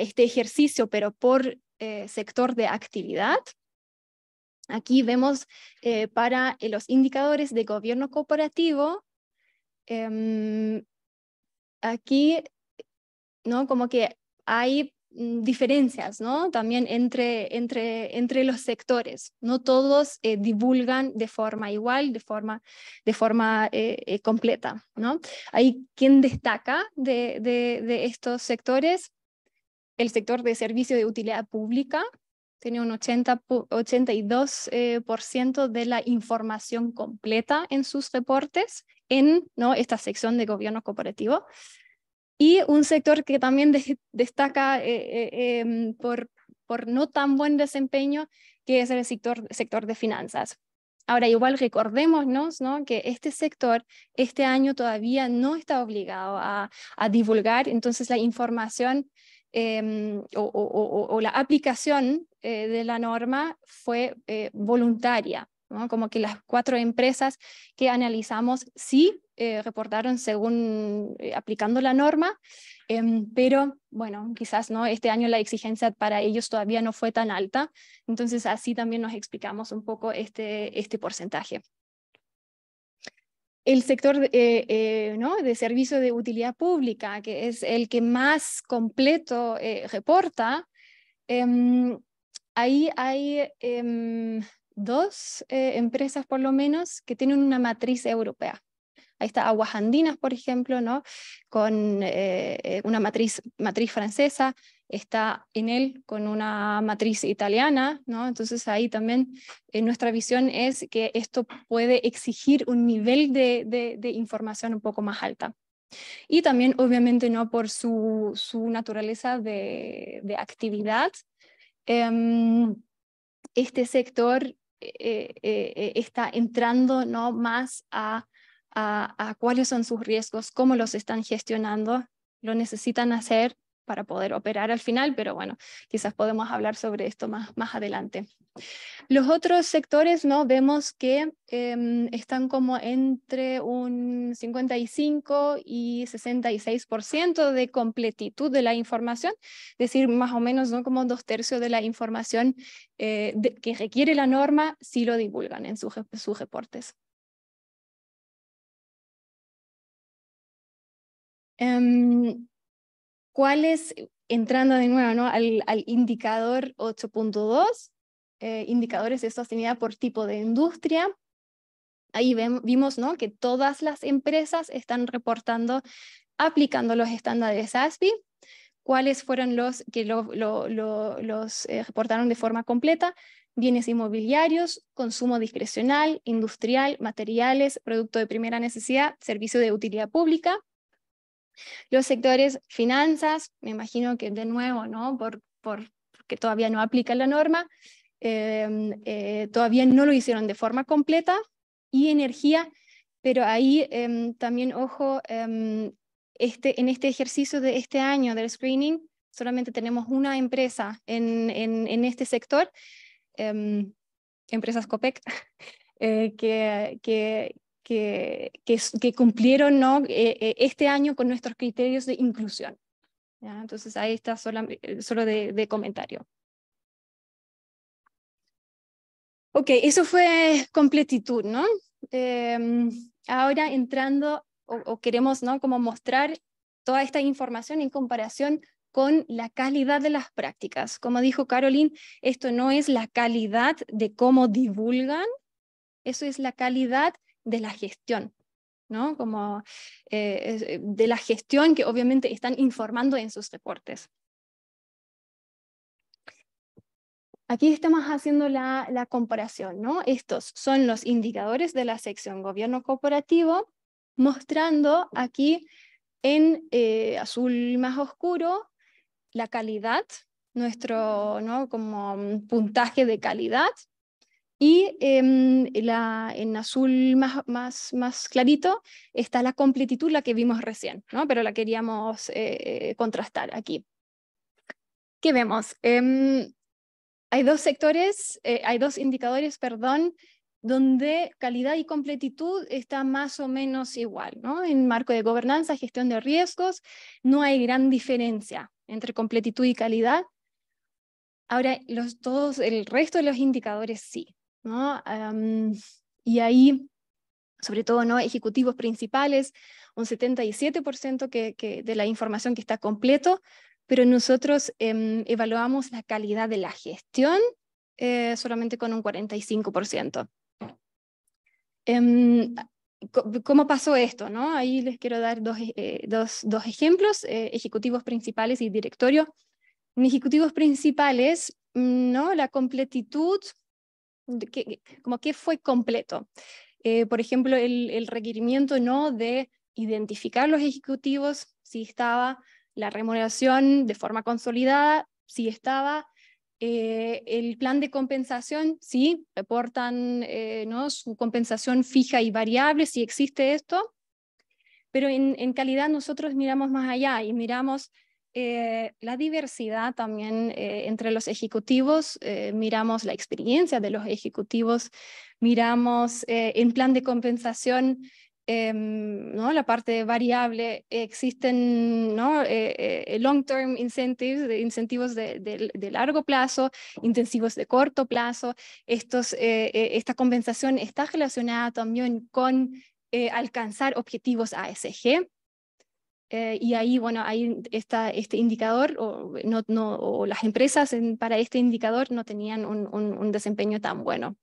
este ejercicio, pero por eh, sector de actividad. Aquí vemos eh, para eh, los indicadores de gobierno cooperativo. Em, aquí, ¿no? Como que hay mm, diferencias, ¿no? También entre, entre, entre los sectores. No todos divulgan de forma igual, de forma, de forma completa, ¿no? Hay quien destaca de, estos sectores el sector de servicio de utilidad pública tiene un 82% eh, de la información completa en sus reportes en ¿no? esta sección de gobierno cooperativo. Y un sector que también destaca eh, eh, em, por, por no tan buen desempeño, que es el sector, sector de finanzas. Ahora, igual recordémonos ¿no? que este sector este año todavía no está obligado a, a divulgar, entonces la información Em, o, la aplicación eh, de la norma fue eh, voluntaria, como que las cuatro empresas que analizamos sí eh, reportaron según aplicando la norma, em, pero bueno, quizás no este año la exigencia para ellos todavía no fue tan alta, entonces así también nos explicamos un poco este, este porcentaje el sector eh, eh, ¿no? de servicio de utilidad pública, que es el que más completo eh, reporta, em, ahí hay em, dos empresas por lo menos que tienen una matriz europea. Ahí está Aguas Andinas, por ejemplo, ¿no? con una matriz, matriz francesa, está en él con una matriz italiana, ¿no? Entonces ahí también eh, nuestra visión es que esto puede exigir un nivel de, información un poco más alta. Y también obviamente no por su, naturaleza de, actividad. Em, este sector eh, eh, está entrando ¿no? más a cuáles son sus riesgos, cómo los están gestionando, lo necesitan hacer para poder operar al final, pero bueno, quizás podemos hablar sobre esto más, más adelante. Los otros sectores ¿no? vemos que em, están como entre un 55 y 66% de completitud de la información, es decir, más o menos ¿no? como dos tercios de la información eh, que requiere la norma si lo divulgan en sus, sus reportes. Em, Cuáles, entrando de nuevo al, indicador 8.2, eh, indicadores de sostenibilidad por tipo de industria? Ahí vimos que todas las empresas están reportando, aplicando los estándares ASPI cuáles fueron los que los eh, reportaron de forma completa, bienes inmobiliarios, consumo discrecional, industrial, materiales, producto de primera necesidad, servicio de utilidad pública, los sectores finanzas, me imagino que de nuevo, ¿no? porque todavía no aplica la norma, em, eh, todavía no lo hicieron de forma completa, y energía, pero ahí em, también, ojo, em, este, en este ejercicio de este año del screening, solamente tenemos una empresa en, este sector, empresas COPEC, eh, que, que, que, cumplieron ¿no? Eh, eh, este año con nuestros criterios de inclusión. Entonces ahí está eh, solo, solo de, comentario. Ok, eso fue completitud, ¿no? Em, ahora entrando o, queremos, ¿no? Como mostrar toda esta información en comparación con la calidad de las prácticas. Como dijo Caroline, esto no es la calidad de cómo divulgan, eso es la calidad de la gestión, ¿no? Como eh, eh, de la gestión que obviamente están informando en sus reportes. Aquí estamos haciendo la, comparación, ¿no? Estos son los indicadores de la sección gobierno cooperativo, mostrando aquí en eh, azul más oscuro la calidad, nuestro ¿no? como mm, puntaje de calidad, y em, en azul más, más, más clarito está la completitud, la que vimos recién, ¿no? pero la queríamos eh, contrastar aquí. ¿Qué vemos? Em, hay dos sectores, eh, hay dos indicadores, perdón, donde calidad y completitud está más o menos igual. ¿no? En marco de gobernanza, gestión de riesgos, no hay gran diferencia entre completitud y calidad. Ahora, los, todos, el resto de los indicadores sí y ahí, sobre todo, ¿no? ejecutivos principales, un 77% que, de la información que está completo, pero nosotros em, evaluamos la calidad de la gestión eh, solamente con un 45%. Em, ¿Cómo pasó esto? No? Ahí les quiero dar dos, eh, dos, dos ejemplos, eh, ejecutivos principales y directorio. En ejecutivos principales, mm, ¿no? la completitud como que fue completo. Eh, por ejemplo, el, requerimiento no de identificar los ejecutivos, si estaba la remuneración de forma consolidada, si estaba eh, el plan de compensación, si reportan eh, su compensación fija y variable, si existe esto. Pero en calidad nosotros miramos más allá y miramos eh, la diversidad también eh, entre los ejecutivos, eh, miramos la experiencia de los ejecutivos, miramos en plan de compensación, em, ¿no? la parte variable, existen ¿no? long-term incentives, incentivos de, largo plazo, intensivos de corto plazo. esta compensación está relacionada también con alcanzar objetivos ASG eh, y ahí, bueno, ahí está este indicador, o, eh, las empresas para este indicador no tenían un, desempeño tan bueno.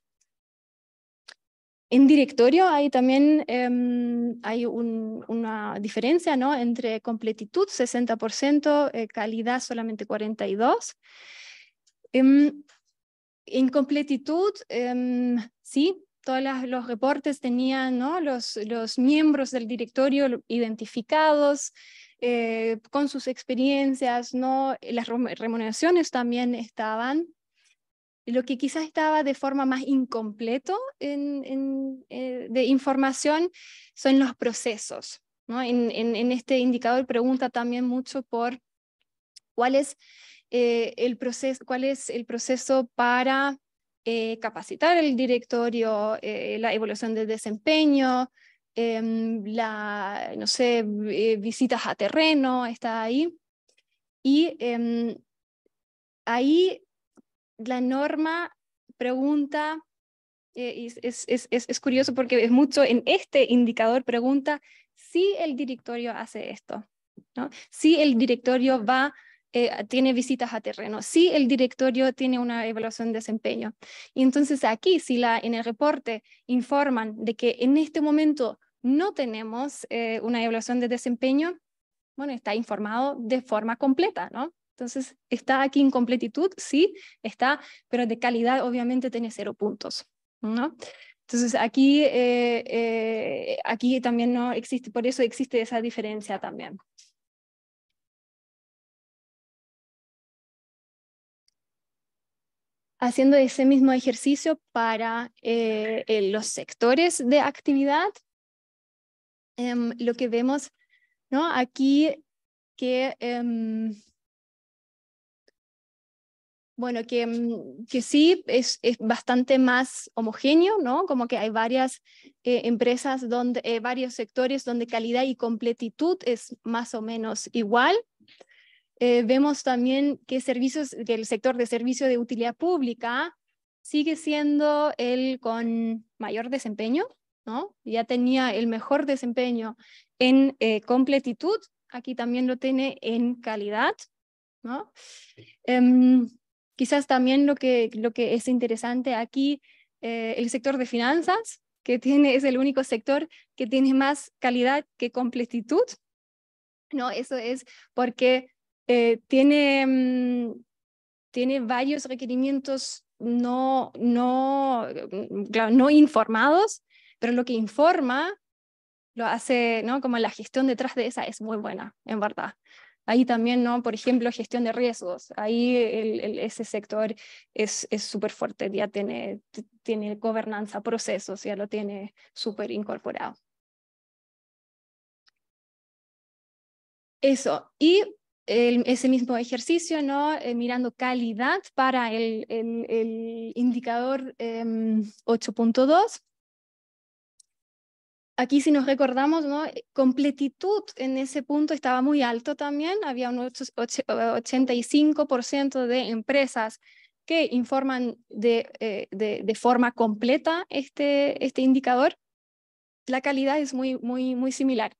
En directorio hay también em, hay una diferencia ¿no? entre completitud 60%, eh, calidad solamente 42%. Em, en completitud, em, sí, todos los reportes tenían los, los miembros del directorio identificados eh, con sus experiencias, las remuneraciones también estaban. Lo que quizás estaba de forma más incompleto eh, de información son los procesos. ¿no? En, este indicador pregunta también mucho por cuál es, eh, el, proceso, cuál es el proceso para eh, capacitar el directorio, eh, la evolución de desempeño, em, la, no sé, eh, visitas a terreno, está ahí. Y em, ahí la norma pregunta, es, curioso porque es mucho en este indicador, pregunta si el directorio hace esto, ¿no? si el directorio va eh, tiene visitas a terreno, Sí, el directorio tiene una evaluación de desempeño. Y entonces aquí, si la, en el reporte informan de que en este momento no tenemos eh, una evaluación de desempeño, bueno, está informado de forma completa, ¿no? Entonces, está aquí en completitud? sí, está, pero de calidad obviamente tiene cero puntos, ¿no? Entonces, aquí, eh, aquí también no existe, por eso existe esa diferencia también. haciendo ese mismo ejercicio para eh, los sectores de actividad. Em, lo que vemos ¿no? aquí que, em, bueno, que, mm, que sí es, es, bastante más homogéneo, ¿no? como que hay varias eh, empresas, donde, eh, varios sectores donde calidad y completitud es más o menos igual. Eh, vemos también que servicios, que el sector de servicio de utilidad pública sigue siendo el con mayor desempeño, ¿no? Ya tenía el mejor desempeño en eh, completitud, aquí también lo tiene en calidad, ¿no? Em, quizás también lo que, lo que es interesante aquí, eh, el sector de finanzas, que tiene, es el único sector que tiene más calidad que completitud, ¿no? Eso es porque eh, tiene, mm, tiene varios requerimientos no, no, mm, no informados, pero lo que informa lo hace, ¿no? Como la gestión detrás de esa es muy buena, en verdad. Ahí también, ¿no? Por ejemplo, gestión de riesgos. Ahí ese sector es súper fuerte, ya tiene, tiene gobernanza, procesos, ya lo tiene súper incorporado. Eso. Y ese mismo ejercicio, ¿no? Eh, mirando calidad para el, indicador 8.2. Em, Aquí si nos recordamos, ¿no? Eh, completitud en ese punto estaba muy alto también, había un 85% eh, de empresas que informan de, de, forma completa este, este indicador. La calidad es muy, muy, muy similar.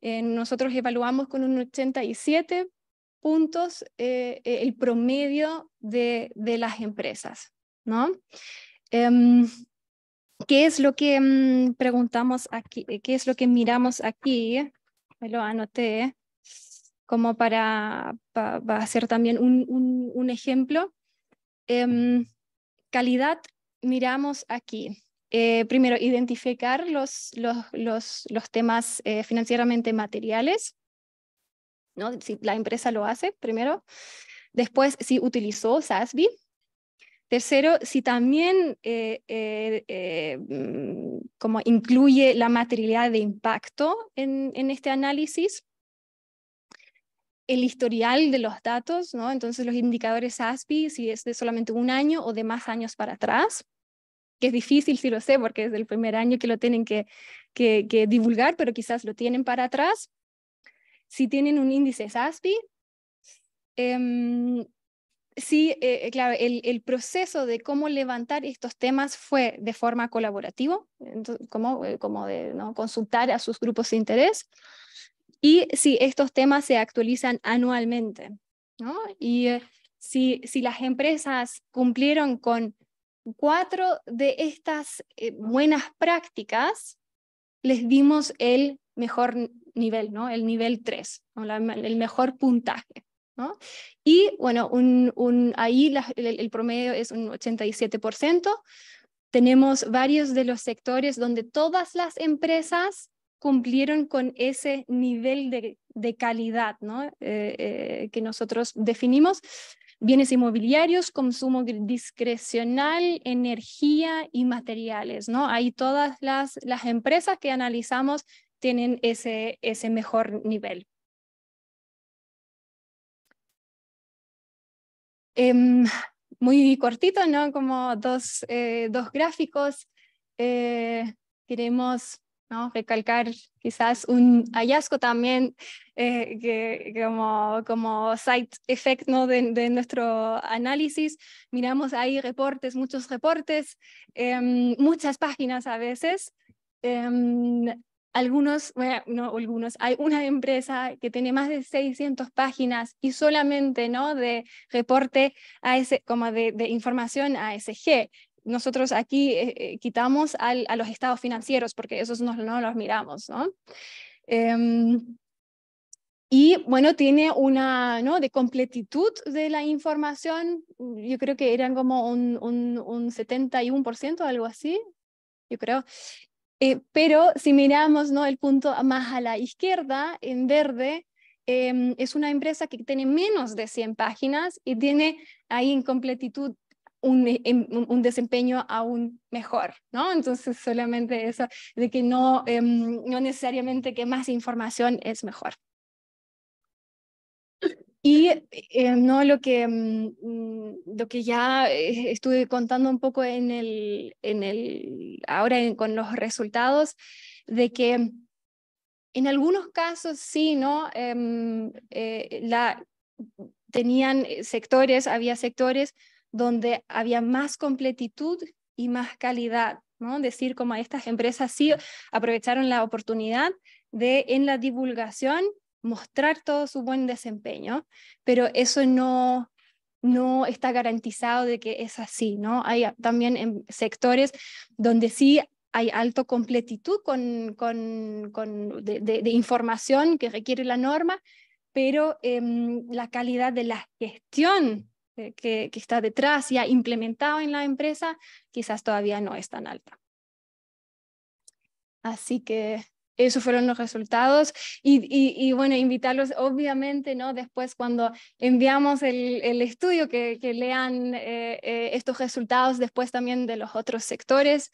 nosotros evaluamos con un 87 puntos eh, eh, el promedio de, las empresas, em, ¿Qué es lo que mm, preguntamos aquí? Eh, ¿Qué es lo que miramos aquí? Me lo anoté como para, hacer también un, ejemplo. Em, calidad miramos aquí. primero, identificar los, temas financieramente materiales. Si la empresa lo hace, primero. Después, si utilizó SASB. Tercero, si también eh, eh, eh, mm, como incluye la materialidad de impacto en, este análisis el historial de los datos, entonces los indicadores SASB, si es de solamente un año o de más años para atrás, que es difícil si lo sé porque es el primer año que lo tienen que divulgar, pero quizás lo tienen para atrás si tienen un índice SASPI, si em, sí, eh, eh, claro, el, proceso de cómo levantar estos temas fue de forma colaborativa, como, eh, como de ¿no? consultar a sus grupos de interés. Y si estos temas se actualizan anualmente, ¿no? Y si, si las empresas cumplieron con cuatro de estas buenas prácticas, les dimos el mejor nivel, ¿no? El nivel 3, el mejor puntaje. ¿no? Y bueno, ahí el, promedio es un 87%. Tenemos varios de los sectores donde todas las empresas cumplieron con ese nivel de, calidad ¿no? Eh, eh, que nosotros definimos. Bienes inmobiliarios, consumo discrecional, energía y materiales. ¿no? Ahí todas las, las empresas que analizamos tienen ese, ese mejor nivel. Em, muy cortito, ¿no? Como dos, eh, gráficos. Eh, queremos recalcar quizás un hallazgo también eh, como, como side effect de, nuestro análisis. Miramos ahí reportes, muchos reportes, em, muchas páginas a veces. Em, algunos, bueno, no algunos, hay una empresa que tiene más de 600 páginas y solamente ¿no? de reporte a ese, como de, de información ASG. Nosotros aquí eh, eh, quitamos al, a los estados financieros porque esos no, no los miramos. ¿no? Em, y bueno, tiene una, ¿no? De completitud de la información, yo creo que eran como un, un, un 71%, algo así, yo creo. Eh, pero si miramos el punto más a la izquierda, en verde, em, es una empresa que tiene menos de 100 páginas y tiene ahí en completitud em, un, desempeño aún mejor, ¿no? Entonces solamente eso de que no, em, no necesariamente que más información es mejor. Y eh, no lo que, mm, mm, lo que ya eh, estuve contando un poco en el, en el, ahora con los resultados, de que en algunos casos sí, ¿no? Em, eh, la, tenían sectores, había sectores donde había más completitud y más calidad, ¿no? Decir como estas empresas sí aprovecharon la oportunidad de en la divulgación mostrar todo su buen desempeño, pero eso no, no está garantizado de que es así, ¿no? Hay también en sectores donde sí hay alto completitud con, con, con de, información que requiere la norma, pero em, la calidad de la gestión que, que, está detrás y ha implementado en la empresa quizás todavía no es tan alta. Así que esos fueron los resultados. Y, bueno, invitarlos, obviamente, ¿no? después cuando enviamos el, estudio, que, lean eh, eh, estos resultados después también de los otros sectores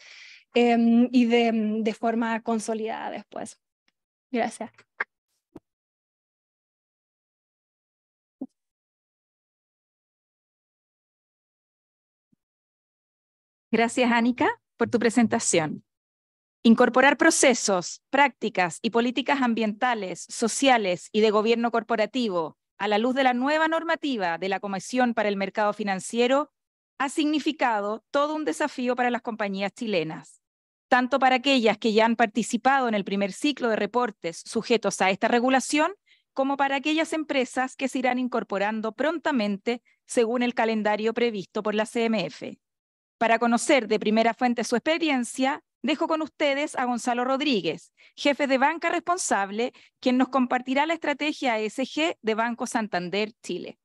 em, y de, forma consolidada después. Gracias. Gracias, Anika, por tu presentación. Incorporar procesos, prácticas y políticas ambientales, sociales y de gobierno corporativo a la luz de la nueva normativa de la Comisión para el Mercado Financiero ha significado todo un desafío para las compañías chilenas, tanto para aquellas que ya han participado en el primer ciclo de reportes sujetos a esta regulación, como para aquellas empresas que se irán incorporando prontamente según el calendario previsto por la CMF. Para conocer de primera fuente su experiencia, dejo con ustedes a Gonzalo Rodríguez, jefe de banca responsable, quien nos compartirá la estrategia ESG de Banco Santander Chile.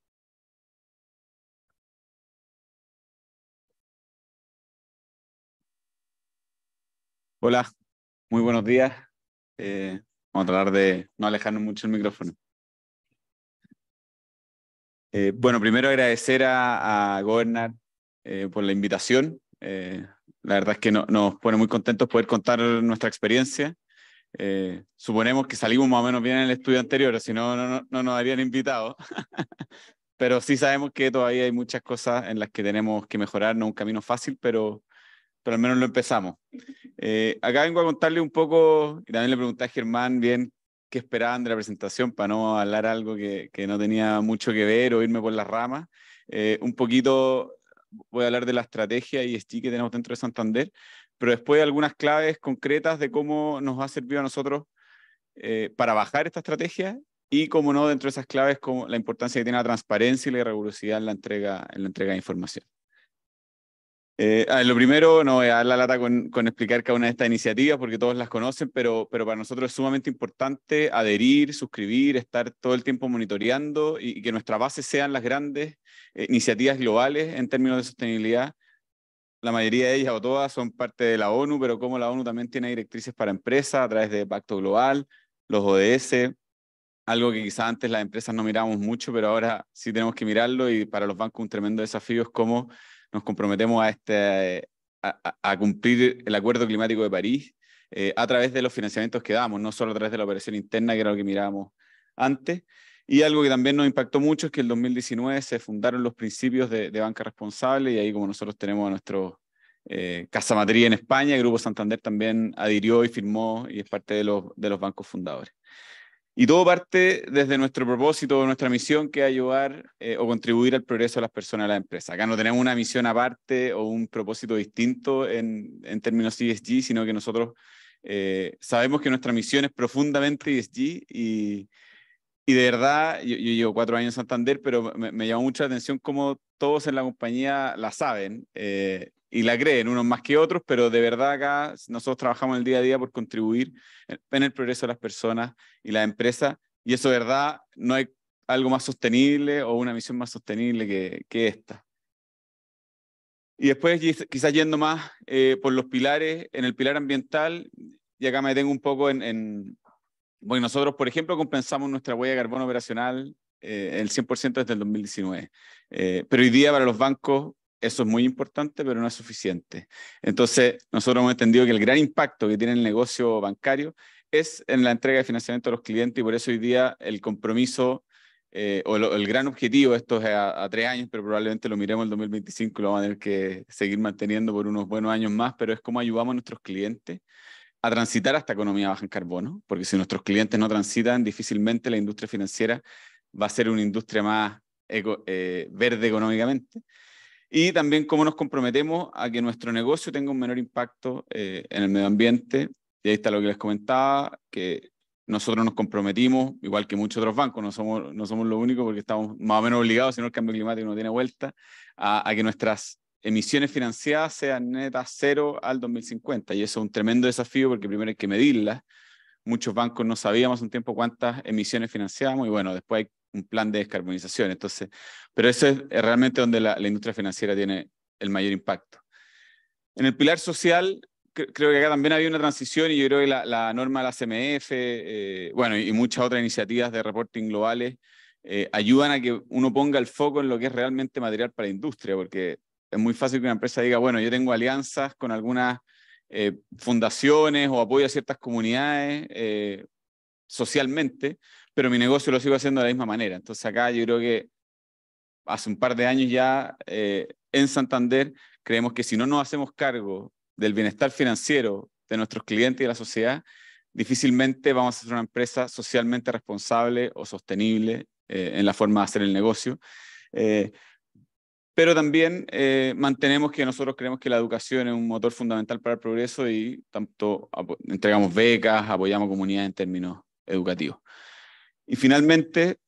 Hola, muy buenos días. Eh, vamos a tratar de no alejarnos mucho el micrófono. Eh, bueno, primero agradecer a, Gobernar eh, por la invitación. La verdad es que nos pone muy contentos poder contar nuestra experiencia. Eh, suponemos que salimos más o menos bien en el estudio anterior, si no, no, no nos habrían invitado. pero sí sabemos que todavía hay muchas cosas en las que tenemos que mejorar, no un camino fácil, pero, pero al menos lo empezamos. Eh, acá vengo a contarle un poco, y también le pregunté a Germán bien qué esperaban de la presentación para no hablar algo que, que no tenía mucho que ver o irme por las ramas. Eh, un poquito voy a hablar de la estrategia y STI que tenemos dentro de Santander, pero después algunas claves concretas de cómo nos ha servido a nosotros eh, para bajar esta estrategia y, como no, dentro de esas claves, como la importancia que tiene la transparencia y la rigurosidad en la entrega, en la entrega de información. Eh, ah, lo primero, no voy a dar la lata con, explicar cada una de estas iniciativas porque todos las conocen, pero, para nosotros es sumamente importante adherir, suscribir, estar todo el tiempo monitoreando y, que nuestra base sean las grandes eh, iniciativas globales en términos de sostenibilidad. La mayoría de ellas o todas son parte de la ONU, pero como la ONU también tiene directrices para empresas a través de Pacto Global, los ODS, algo que quizás antes las empresas no mirábamos mucho, pero ahora sí tenemos que mirarlo y para los bancos un tremendo desafío es cómo nos comprometemos a, este, a, cumplir el Acuerdo Climático de París eh, a través de los financiamientos que damos, no solo a través de la operación interna, que era lo que mirábamos antes. Y algo que también nos impactó mucho es que en 2019 se fundaron los principios de, banca responsable y ahí como nosotros tenemos a nuestro eh, Casa matriz en España, el Grupo Santander también adhirió y firmó y es parte de los, de los bancos fundadores. Y todo parte desde nuestro propósito, nuestra misión, que es ayudar eh, o contribuir al progreso de las personas en la empresa. Acá no tenemos una misión aparte o un propósito distinto en, en términos ESG, e sino que nosotros eh, sabemos que nuestra misión es profundamente ESG y, y de verdad, yo, llevo cuatro años en Santander, pero me, llamó mucha atención cómo todos en la compañía la saben. Eh, y la creen unos más que otros, pero de verdad acá nosotros trabajamos el día a día por contribuir en el progreso de las personas y las empresas, y eso de verdad no hay algo más sostenible o una misión más sostenible que, que esta. Y después quizás yendo más eh, por los pilares, en el pilar ambiental, y acá me detengo un poco en, bueno, nosotros, por ejemplo, compensamos nuestra huella de carbono operacional eh, el 100% desde el 2019. Eh, pero hoy día para los bancos eso es muy importante, pero no es suficiente. Entonces, nosotros hemos entendido que el gran impacto que tiene el negocio bancario es en la entrega de financiamiento a los clientes y por eso hoy día el compromiso eh, o el, gran objetivo, esto es a, tres años, pero probablemente lo miremos el 2025 y lo vamos a tener que seguir manteniendo por unos buenos años más, pero es cómo ayudamos a nuestros clientes a transitar hasta economía baja en carbono, porque si nuestros clientes no transitan, difícilmente la industria financiera va a ser una industria más eh, verde económicamente y también cómo nos comprometemos a que nuestro negocio tenga un menor impacto eh, en el medio ambiente. Y ahí está lo que les comentaba, que nosotros nos comprometimos, igual que muchos otros bancos, no somos, no somos los únicos porque estamos más o menos obligados, sino el cambio climático no tiene vuelta, a, que nuestras emisiones financiadas sean netas cero al 2050. Y eso es un tremendo desafío porque primero hay que medirlas. Muchos bancos no sabíamos un tiempo cuántas emisiones financiábamos y bueno, después hay un plan de descarbonización. Entonces, pero eso es eh, realmente donde la, industria financiera tiene el mayor impacto. En el pilar social, creo que acá también había una transición y yo creo que la, norma de la CMF, eh, bueno, y, muchas otras iniciativas de reporting globales eh, ayudan a que uno ponga el foco en lo que es realmente material para la industria, porque es muy fácil que una empresa diga, bueno, yo tengo alianzas con algunas fundaciones o apoyo a ciertas comunidades socialmente, pero mi negocio lo sigo haciendo de la misma manera. Entonces acá yo creo que hace un par de años ya eh, en Santander creemos que si no nos hacemos cargo del bienestar financiero de nuestros clientes y de la sociedad, difícilmente vamos a ser una empresa socialmente responsable o sostenible eh, en la forma de hacer el negocio. Eh, pero también mantenemos que nosotros creemos que la educación es un motor fundamental para el progreso y tanto entregamos becas, apoyamos comunidades en términos educativos. Y finalmente,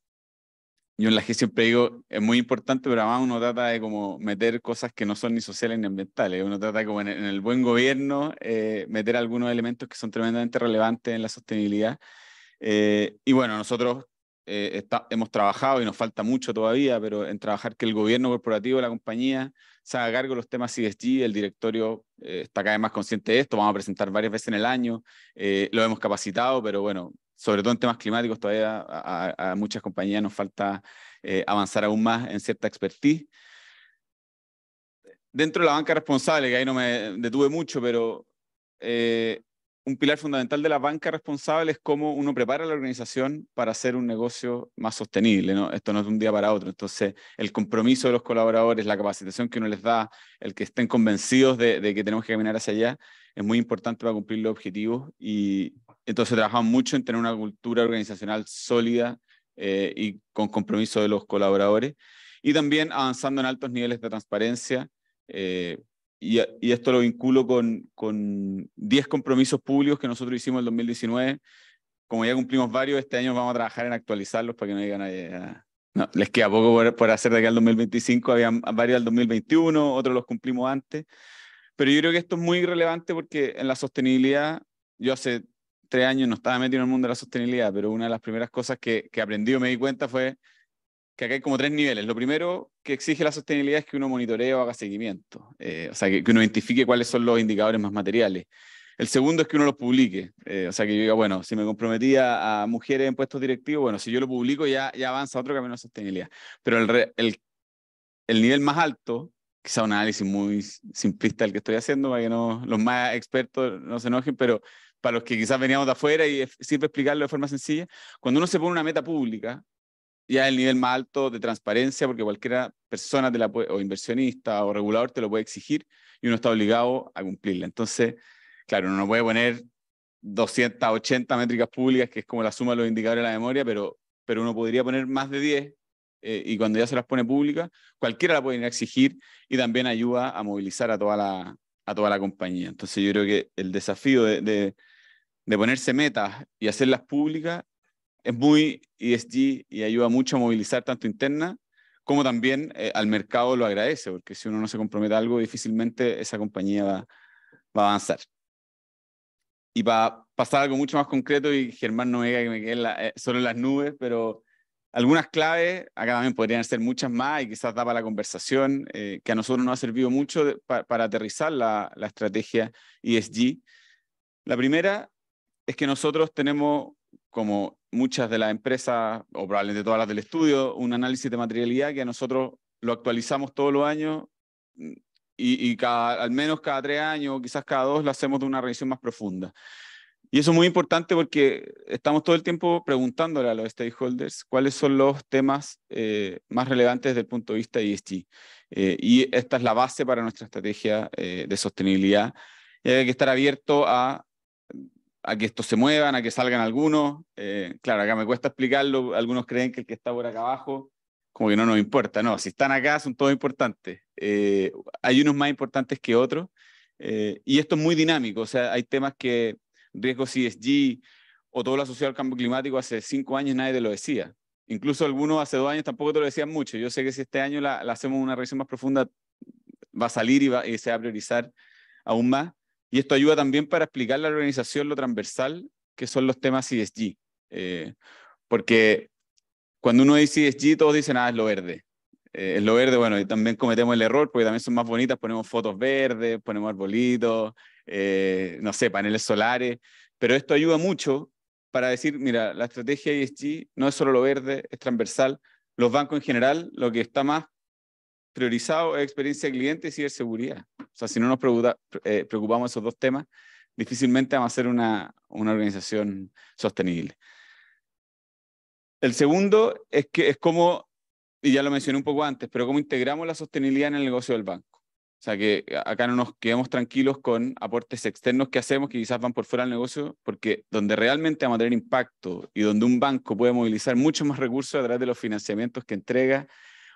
yo en la gestión siempre digo, es muy importante, pero además uno trata de como meter cosas que no son ni sociales ni ambientales. Uno trata como en el, buen gobierno eh, meter algunos elementos que son tremendamente relevantes en la sostenibilidad. Eh, y bueno, nosotros eh, hemos trabajado y nos falta mucho todavía, pero en trabajar que el gobierno corporativo, de la compañía, se haga cargo de los temas ESG, el directorio está cada vez más consciente de esto, vamos a presentar varias veces en el año, lo hemos capacitado, pero bueno, sobre todo en temas climáticos, todavía a, muchas compañías nos falta eh, avanzar aún más en cierta expertise. Dentro de la banca responsable, que ahí no me detuve mucho, pero eh, un pilar fundamental de la banca responsable es cómo uno prepara la organización para hacer un negocio más sostenible. ¿no? Esto no es de un día para otro. Entonces, el compromiso de los colaboradores, la capacitación que uno les da, el que estén convencidos de, de que tenemos que caminar hacia allá, es muy importante para cumplir los objetivos y, entonces trabajamos mucho en tener una cultura organizacional sólida eh, y con compromiso de los colaboradores y también avanzando en altos niveles de transparencia. Eh, y, esto lo vinculo con, con 10 compromisos públicos que nosotros hicimos en 2019. Como ya cumplimos varios, este año vamos a trabajar en actualizarlos para que no digan, a... no, les queda poco por, hacer de aquí al 2025. Había varios al 2021, otros los cumplimos antes. Pero yo creo que esto es muy relevante porque en la sostenibilidad, yo hace tres años no estaba metido en el mundo de la sostenibilidad, pero una de las primeras cosas que, aprendí o me di cuenta fue que acá hay como tres niveles. Lo primero que exige la sostenibilidad es que uno monitoree o haga seguimiento, eh, o sea, que, uno identifique cuáles son los indicadores más materiales. El segundo es que uno los publique, eh, o sea, que yo diga, bueno, si me comprometía a mujeres en puestos directivos, bueno, si yo lo publico ya, ya avanza otro camino de sostenibilidad. Pero el, el, nivel más alto, quizá un análisis muy simplista el que estoy haciendo para que no, los más expertos no se enojen, pero para los que quizás veníamos de afuera y sirve explicarlo de forma sencilla, cuando uno se pone una meta pública, ya el nivel más alto de transparencia, porque cualquier persona de la o inversionista o regulador te lo puede exigir y uno está obligado a cumplirla. Entonces, claro, uno no puede poner 280 métricas públicas, que es como la suma de los indicadores de la memoria, pero, pero uno podría poner más de 10 eh, y cuando ya se las pone públicas, cualquiera la puede ir a exigir y también ayuda a movilizar a toda la, a toda la compañía. Entonces, yo creo que el desafío de de ponerse metas y hacerlas públicas es muy ESG y ayuda mucho a movilizar tanto interna como también eh, al mercado lo agradece, porque si uno no se compromete a algo, difícilmente esa compañía va, a avanzar. Y para pasar algo mucho más concreto, y Germán no me diga que me quede eh, solo en las nubes, pero algunas claves, acá también podrían ser muchas más y quizás da para la conversación, eh, que a nosotros nos ha servido mucho para aterrizar la, la estrategia ESG. La primera es que nosotros tenemos, como muchas de las empresas, o probablemente todas las del estudio, un análisis de materialidad que a nosotros lo actualizamos todos los años y, cada, al menos cada tres años, quizás cada dos, lo hacemos de una revisión más profunda. Y eso es muy importante porque estamos todo el tiempo preguntándole a los stakeholders cuáles son los temas eh, más relevantes desde el punto de vista ESG. E eh, y esta es la base para nuestra estrategia eh, de sostenibilidad. Y hay que estar abierto a a que estos se muevan, a que salgan algunos. Eh, claro, acá me cuesta explicarlo, algunos creen que el que está por acá abajo, como que no nos importa, no, si están acá son todos importantes. Eh, hay unos más importantes que otros, eh, y esto es muy dinámico, o sea, hay temas que riesgo CSG o todo lo asociado al cambio climático hace cinco años nadie lo decía. Incluso algunos hace dos años tampoco te lo decían mucho. Yo sé que si este año la, hacemos una revisión más profunda, va a salir y, y se va a priorizar aún más y esto ayuda también para explicar la organización, lo transversal, que son los temas ESG. Eh, porque cuando uno dice ESG, todos dicen, ah, es lo verde. Eh, es lo verde, bueno, y también cometemos el error, porque también son más bonitas, ponemos fotos verdes, ponemos arbolitos, eh, no sé, paneles solares. Pero esto ayuda mucho para decir, mira, la estrategia ESG no es solo lo verde, es transversal. Los bancos en general, lo que está más priorizado es experiencia de cliente y ciberseguridad. O sea, si no nos eh, preocupamos esos dos temas, difícilmente vamos a ser una, una organización sostenible. El segundo es que es como, y ya lo mencioné un poco antes, pero cómo integramos la sostenibilidad en el negocio del banco. O sea, que acá no nos quedemos tranquilos con aportes externos que hacemos que quizás van por fuera del negocio, porque donde realmente vamos a tener impacto y donde un banco puede movilizar muchos más recursos a través de los financiamientos que entrega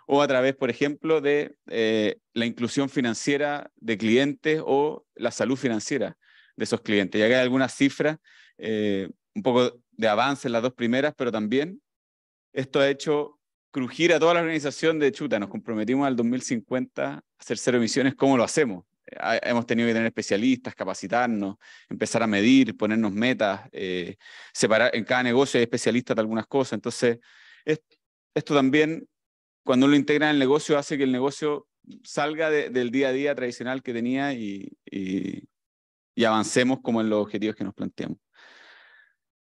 o a través, por ejemplo, de eh, la inclusión financiera de clientes o la salud financiera de esos clientes. Ya que hay algunas cifras, eh, un poco de avance en las dos primeras, pero también esto ha hecho crujir a toda la organización de chuta. Nos comprometimos al 2050 a hacer cero emisiones, ¿cómo lo hacemos? hemos tenido que tener especialistas, capacitarnos, empezar a medir, ponernos metas, eh, separar en cada negocio hay especialistas de algunas cosas. Entonces, esto también cuando lo integra en el negocio hace que el negocio salga del día a día tradicional que tenía y, avancemos como en los objetivos que nos planteamos.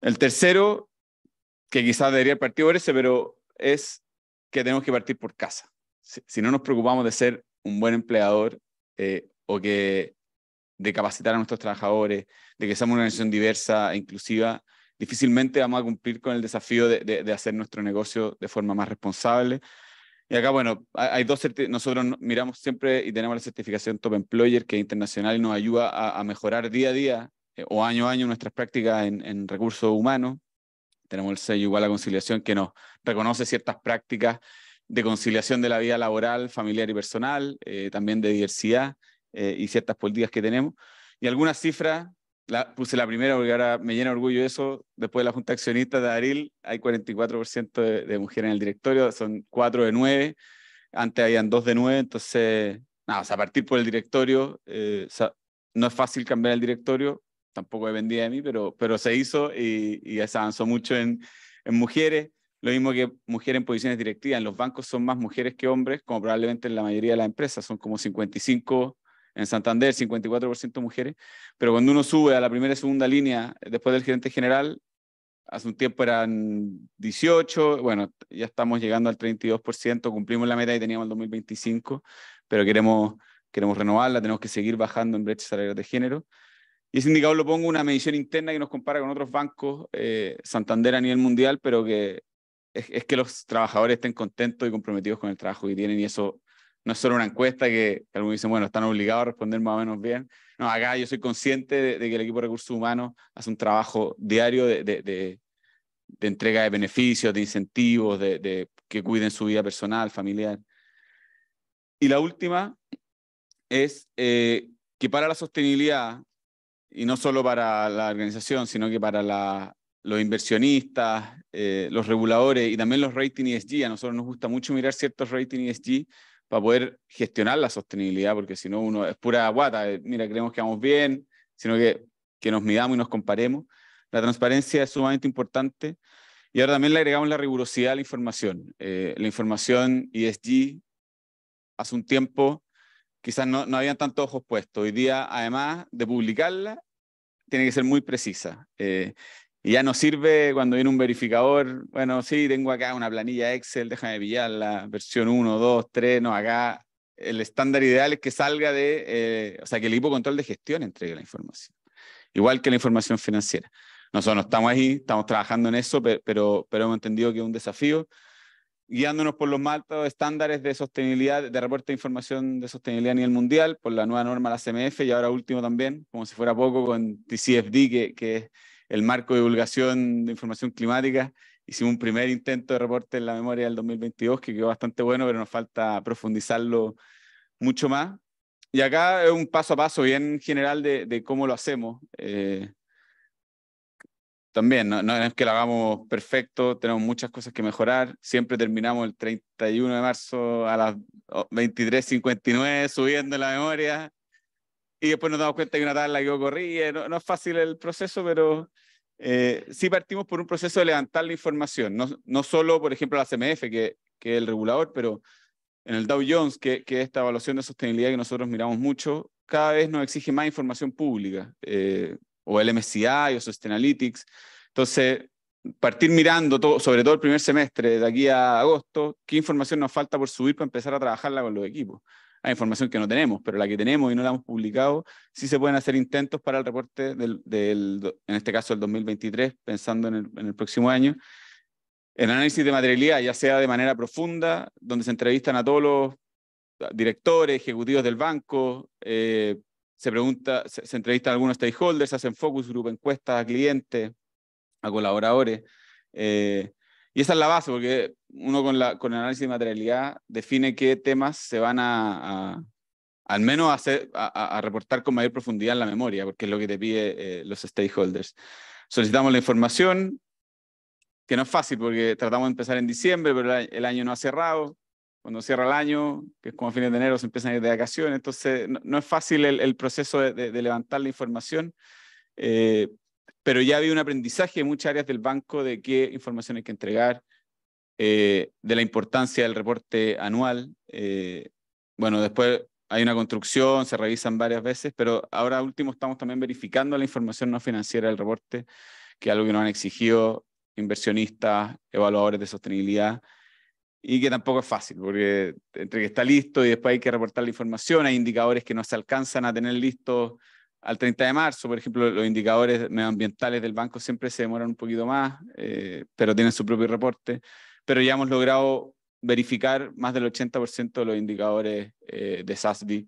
El tercero, que quizás debería partir por ese, pero es que tenemos que partir por casa. Si, no nos preocupamos de ser un buen empleador eh, o que de capacitar a nuestros trabajadores, de que seamos una organización diversa e inclusiva, difícilmente vamos a cumplir con el desafío de hacer nuestro negocio de forma más responsable, y acá, bueno, hay dos nosotros miramos siempre y tenemos la certificación Top Employer, que es internacional y nos ayuda a, mejorar día a día eh, o año a año nuestras prácticas en, recursos humanos. Tenemos el sello igual a conciliación que nos reconoce ciertas prácticas de conciliación de la vida laboral, familiar y personal, eh, también de diversidad eh, y ciertas políticas que tenemos. Y algunas cifras la, puse la primera porque ahora me llena de orgullo eso. Después de la Junta Accionista de abril, hay 44% de, mujeres en el directorio, son 4 de 9. Antes habían 2 de 9, entonces, nada, a partir por el directorio, eh, no es fácil cambiar el directorio, tampoco dependía de mí, pero, pero se hizo y, se avanzó mucho en, en mujeres. Lo mismo que mujeres en posiciones directivas. En los bancos son más mujeres que hombres, como probablemente en la mayoría de las empresas. Son como 55 en Santander 54% mujeres, pero cuando uno sube a la primera y segunda línea eh, después del gerente general, hace un tiempo eran 18, bueno, ya estamos llegando al 32%, cumplimos la meta y teníamos el 2025, pero queremos, queremos renovarla, tenemos que seguir bajando en brecha salarial de género. Y ese indicador lo pongo una medición interna que nos compara con otros bancos, eh, Santander a nivel mundial, pero que es, que los trabajadores estén contentos y comprometidos con el trabajo y tienen eso no es solo una encuesta que, algunos dicen, bueno, están obligados a responder más o menos bien. No, acá yo soy consciente de, que el equipo de recursos humanos hace un trabajo diario de, entrega de beneficios, de incentivos, de, que cuiden su vida personal, familiar. Y la última es eh, que para la sostenibilidad, y no solo para la organización, sino que para la, los inversionistas, eh, los reguladores y también los rating ESG, a nosotros nos gusta mucho mirar ciertos rating ESG para poder gestionar la sostenibilidad, porque si no uno es pura guata, eh, mira, creemos que vamos bien, sino que, que nos midamos y nos comparemos. La transparencia es sumamente importante. Y ahora también le agregamos la rigurosidad a la información. Eh, la información ESG hace un tiempo quizás no, no habían tantos ojos puestos. Hoy día, además de publicarla, tiene que ser muy precisa. Eh, y ya no sirve cuando viene un verificador, bueno, sí, tengo acá una planilla Excel, déjame la versión 1, 2, 3, no, acá el estándar ideal es que salga de, eh, o sea, que el equipo control de gestión entregue la información, igual que la información financiera. Nosotros no estamos ahí, estamos trabajando en eso, pero, pero, hemos entendido que es un desafío, guiándonos por los más estándares de sostenibilidad, de reporte de información de sostenibilidad a nivel mundial, por la nueva norma, la CMF, y ahora último también, como si fuera poco, con TCFD, que, que es el marco de divulgación de información climática. Hicimos un primer intento de reporte en la memoria del 2022 que quedó bastante bueno, pero nos falta profundizarlo mucho más. Y acá es un paso a paso bien general de, cómo lo hacemos. Eh, también, no, no, es que lo hagamos perfecto, tenemos muchas cosas que mejorar. Siempre terminamos el 31 de marzo a las 23.59 subiendo la memoria y después nos damos cuenta que una la que corría. No, no es fácil el proceso, pero eh, sí partimos por un proceso de levantar la información. No, no solo, por ejemplo, la CMF, que, que es el regulador, pero en el Dow Jones, que, que esta evaluación de sostenibilidad que nosotros miramos mucho, cada vez nos exige más información pública, eh, o el MSCI, o Sustainalytics. Entonces, partir mirando, todo, sobre todo el primer semestre, de aquí a agosto, qué información nos falta por subir para empezar a trabajarla con los equipos información que no tenemos, pero la que tenemos y no la hemos publicado, sí se pueden hacer intentos para el reporte, del, en este caso del 2023, pensando en el, en el próximo año. El análisis de materialidad, ya sea de manera profunda, donde se entrevistan a todos los directores, ejecutivos del banco, eh, se pregunta, se, entrevistan a algunos stakeholders, hacen focus group, encuestas a clientes, a colaboradores. Eh, y esa es la base, porque uno con, la, con el análisis de materialidad define qué temas se van a, al menos a, reportar con mayor profundidad en la memoria, porque es lo que te pide eh, los stakeholders. Solicitamos la información, que no es fácil porque tratamos de empezar en diciembre, pero el año no ha cerrado. Cuando cierra el año, que es como a fines de enero, se empiezan a ir de vacaciones. Entonces, no, es fácil el, proceso de, levantar la información, eh, pero ya había un aprendizaje en muchas áreas del banco de qué información hay que entregar, eh, de la importancia del reporte anual. Eh, bueno, después hay una construcción, se revisan varias veces, pero ahora último estamos también verificando la información no financiera del reporte, que es algo que nos han exigido inversionistas, evaluadores de sostenibilidad, y que tampoco es fácil, porque entre que está listo y después hay que reportar la información, hay indicadores que no se alcanzan a tener listos al 30 de marzo, por ejemplo, los indicadores medioambientales del banco siempre se demoran un poquito más, eh, pero tienen su propio reporte pero ya hemos logrado verificar más del 80% de los indicadores eh, de SASB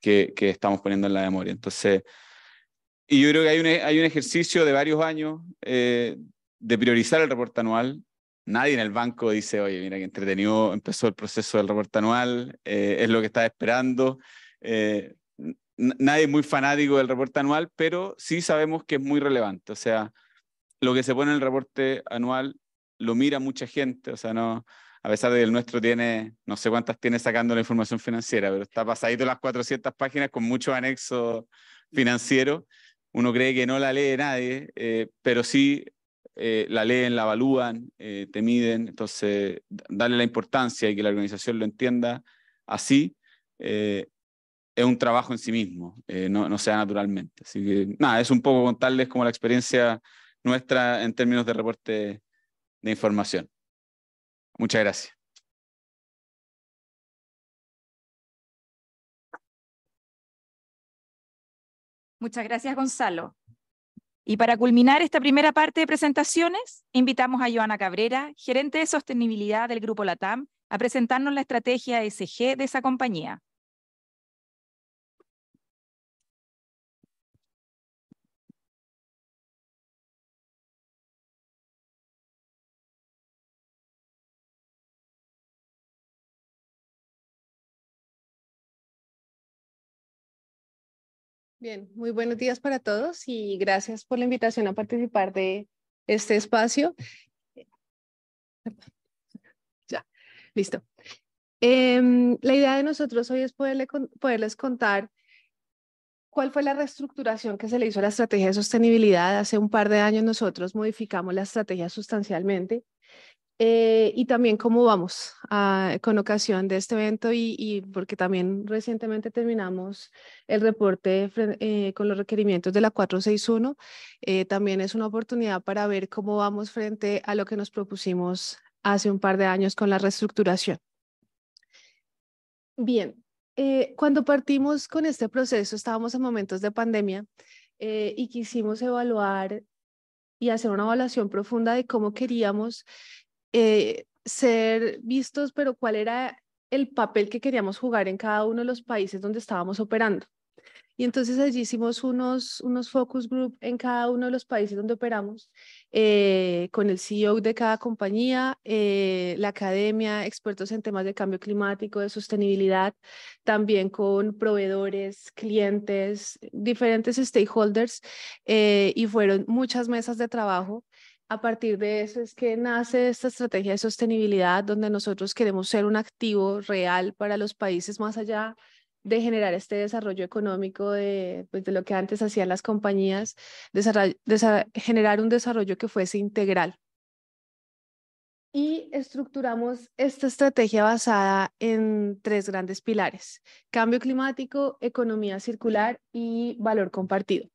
que, estamos poniendo en la memoria. Entonces, y yo creo que hay un, ejercicio de varios años eh, de priorizar el reporte anual. Nadie en el banco dice, oye, mira que entretenido, empezó el proceso del reporte anual, eh, es lo que está esperando. nadie es muy fanático del reporte anual, pero sí sabemos que es muy relevante. O sea, lo que se pone en el reporte anual lo mira mucha gente, o sea, no, a pesar de que el nuestro tiene, no sé cuántas tiene sacando la información financiera, pero está pasadito las 400 páginas con mucho anexo financiero, uno cree que no la lee nadie, eh, pero sí eh, la leen, la evalúan, eh, te miden, entonces darle la importancia y que la organización lo entienda así es un trabajo en sí mismo, no, no sea naturalmente. Así que nada, es un poco contarles como la experiencia nuestra en términos de reporte de información. Muchas gracias. Muchas gracias, Gonzalo. Y para culminar esta primera parte de presentaciones, invitamos a Joana Cabrera, gerente de sostenibilidad del Grupo LATAM, a presentarnos la estrategia SG de esa compañía. Bien, muy buenos días para todos y gracias por la invitación a participar de este espacio. Ya, listo. Em, la idea de nosotros hoy es poderles contar cuál fue la reestructuración que se le hizo a la estrategia de sostenibilidad. Hace un par de años nosotros modificamos la estrategia sustancialmente eh, y también cómo vamos ah, con ocasión de este evento y, porque también recientemente terminamos el reporte eh, con los requerimientos de la 461. Eh, también es una oportunidad para ver cómo vamos frente a lo que nos propusimos hace un par de años con la reestructuración. Bien, cuando partimos con este proceso estábamos en momentos de pandemia y quisimos evaluar y hacer una evaluación profunda de cómo queríamos eh, ser vistos, pero cuál era el papel que queríamos jugar en cada uno de los países donde estábamos operando. Y entonces allí hicimos unos, unos focus group en cada uno de los países donde operamos, eh, con el CEO de cada compañía, eh, la academia, expertos en temas de cambio climático, de sostenibilidad, también con proveedores, clientes, diferentes stakeholders, y fueron muchas mesas de trabajo a partir de eso es que nace esta estrategia de sostenibilidad donde nosotros queremos ser un activo real para los países más allá de generar este desarrollo económico de, pues, de lo que antes hacían las compañías, generar un desarrollo que fuese integral. Y estructuramos esta estrategia basada en tres grandes pilares, cambio climático, economía circular y valor compartido.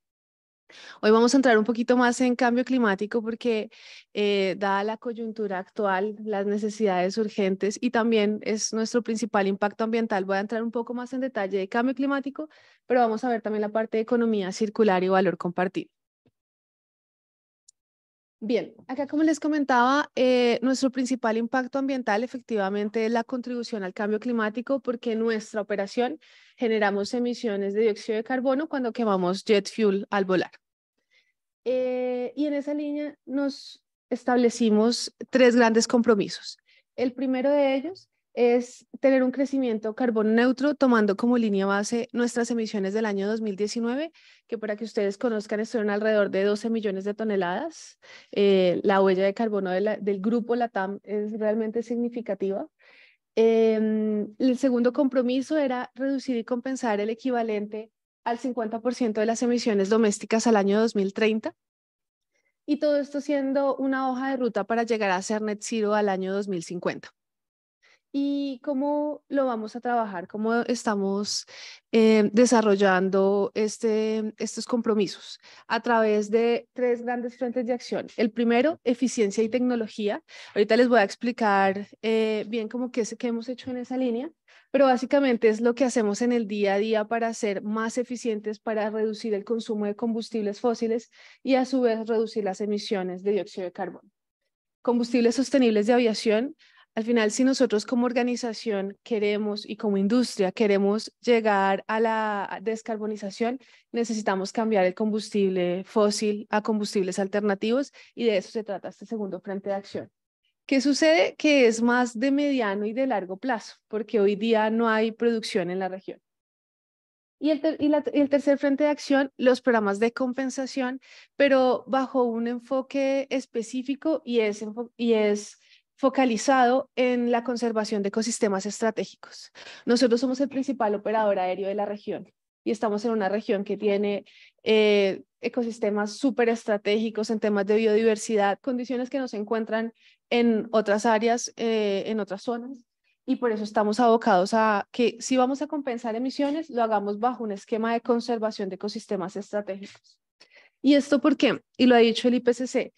Hoy vamos a entrar un poquito más en cambio climático porque da eh, dada la coyuntura actual, las necesidades urgentes y también es nuestro principal impacto ambiental, voy a entrar un poco más en detalle de cambio climático, pero vamos a ver también la parte de economía circular y valor compartido. Bien, acá como les comentaba, eh, nuestro principal impacto ambiental efectivamente es la contribución al cambio climático porque en nuestra operación generamos emisiones de dióxido de carbono cuando quemamos jet fuel al volar. Eh, y en esa línea nos establecimos tres grandes compromisos. El primero de ellos es tener un crecimiento carbono neutro, tomando como línea base nuestras emisiones del año 2019, que para que ustedes conozcan son alrededor de 12 millones de toneladas. Eh, la huella de carbono del grupo LATAM es realmente significativa. Em, el segundo compromiso era reducir y compensar el equivalente al 50% de las emisiones domésticas al año 2030. Y todo esto siendo una hoja de ruta para llegar a ser net zero al año 2050 y cómo lo vamos a trabajar, cómo estamos eh, desarrollando este, estos compromisos a través de tres grandes frentes de acción. El primero, eficiencia y tecnología. Ahorita les voy a explicar eh, bien cómo qué, qué hemos hecho en esa línea, pero básicamente es lo que hacemos en el día a día para ser más eficientes, para reducir el consumo de combustibles fósiles y a su vez reducir las emisiones de dióxido de carbono combustibles sostenibles de aviación, al final, si nosotros como organización queremos y como industria queremos llegar a la descarbonización, necesitamos cambiar el combustible fósil a combustibles alternativos y de eso se trata este segundo frente de acción. ¿Qué sucede? Que es más de mediano y de largo plazo, porque hoy día no hay producción en la región. Y el, tercer frente de acción, los programas de compensación, pero bajo un enfoque específico y es, y es focalizado en la conservación de ecosistemas estratégicos. Nosotros somos el principal operador aéreo de la región y estamos en una región que tiene eh, ecosistemas súper estratégicos en temas de biodiversidad, condiciones que no se encuentran en otras áreas, eh, en otras zonas, y por eso estamos abocados a que si vamos a compensar emisiones, lo hagamos bajo un esquema de conservación de ecosistemas estratégicos. ¿Y esto por qué? Y lo ha dicho el IPCC,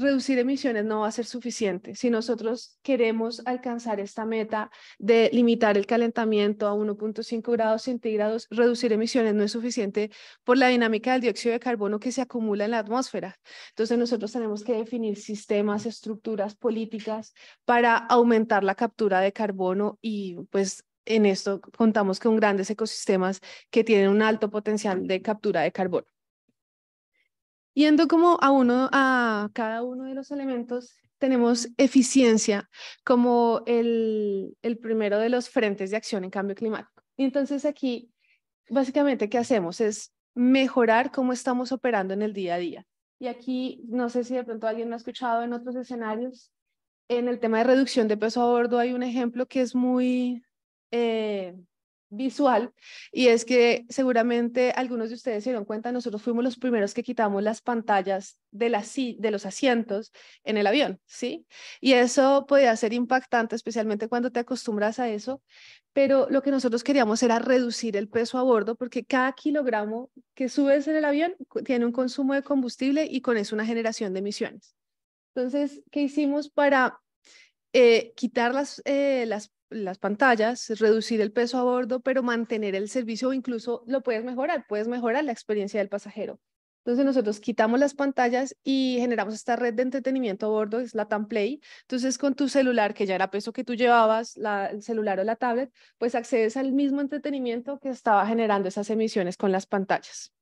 reducir emisiones no va a ser suficiente. Si nosotros queremos alcanzar esta meta de limitar el calentamiento a 1.5 grados centígrados, reducir emisiones no es suficiente por la dinámica del dióxido de carbono que se acumula en la atmósfera. Entonces nosotros tenemos que definir sistemas, estructuras, políticas para aumentar la captura de carbono y pues en esto contamos con grandes ecosistemas que tienen un alto potencial de captura de carbono. Yendo como a uno, a cada uno de los elementos, tenemos eficiencia como el, el primero de los frentes de acción en cambio climático. Y entonces aquí, básicamente, ¿qué hacemos? Es mejorar cómo estamos operando en el día a día. Y aquí, no sé si de pronto alguien me ha escuchado en otros escenarios, en el tema de reducción de peso a bordo hay un ejemplo que es muy, eh, visual y es que seguramente algunos de ustedes se dieron cuenta, nosotros fuimos los primeros que quitamos las pantallas de, la, de los asientos en el avión, ¿sí? Y eso podía ser impactante, especialmente cuando te acostumbras a eso, pero lo que nosotros queríamos era reducir el peso a bordo porque cada kilogramo que subes en el avión tiene un consumo de combustible y con eso una generación de emisiones. Entonces, ¿qué hicimos para eh, quitar las, eh, las las pantallas, reducir el peso a bordo, pero mantener el servicio o incluso lo puedes mejorar, puedes mejorar la experiencia del pasajero. Entonces nosotros quitamos las pantallas y generamos esta red de entretenimiento a bordo, es la Tamplay. Entonces con tu celular, que ya era peso que tú llevabas, el celular o la tablet, pues accedes al mismo entretenimiento que estaba generando esas emisiones con las pantallas.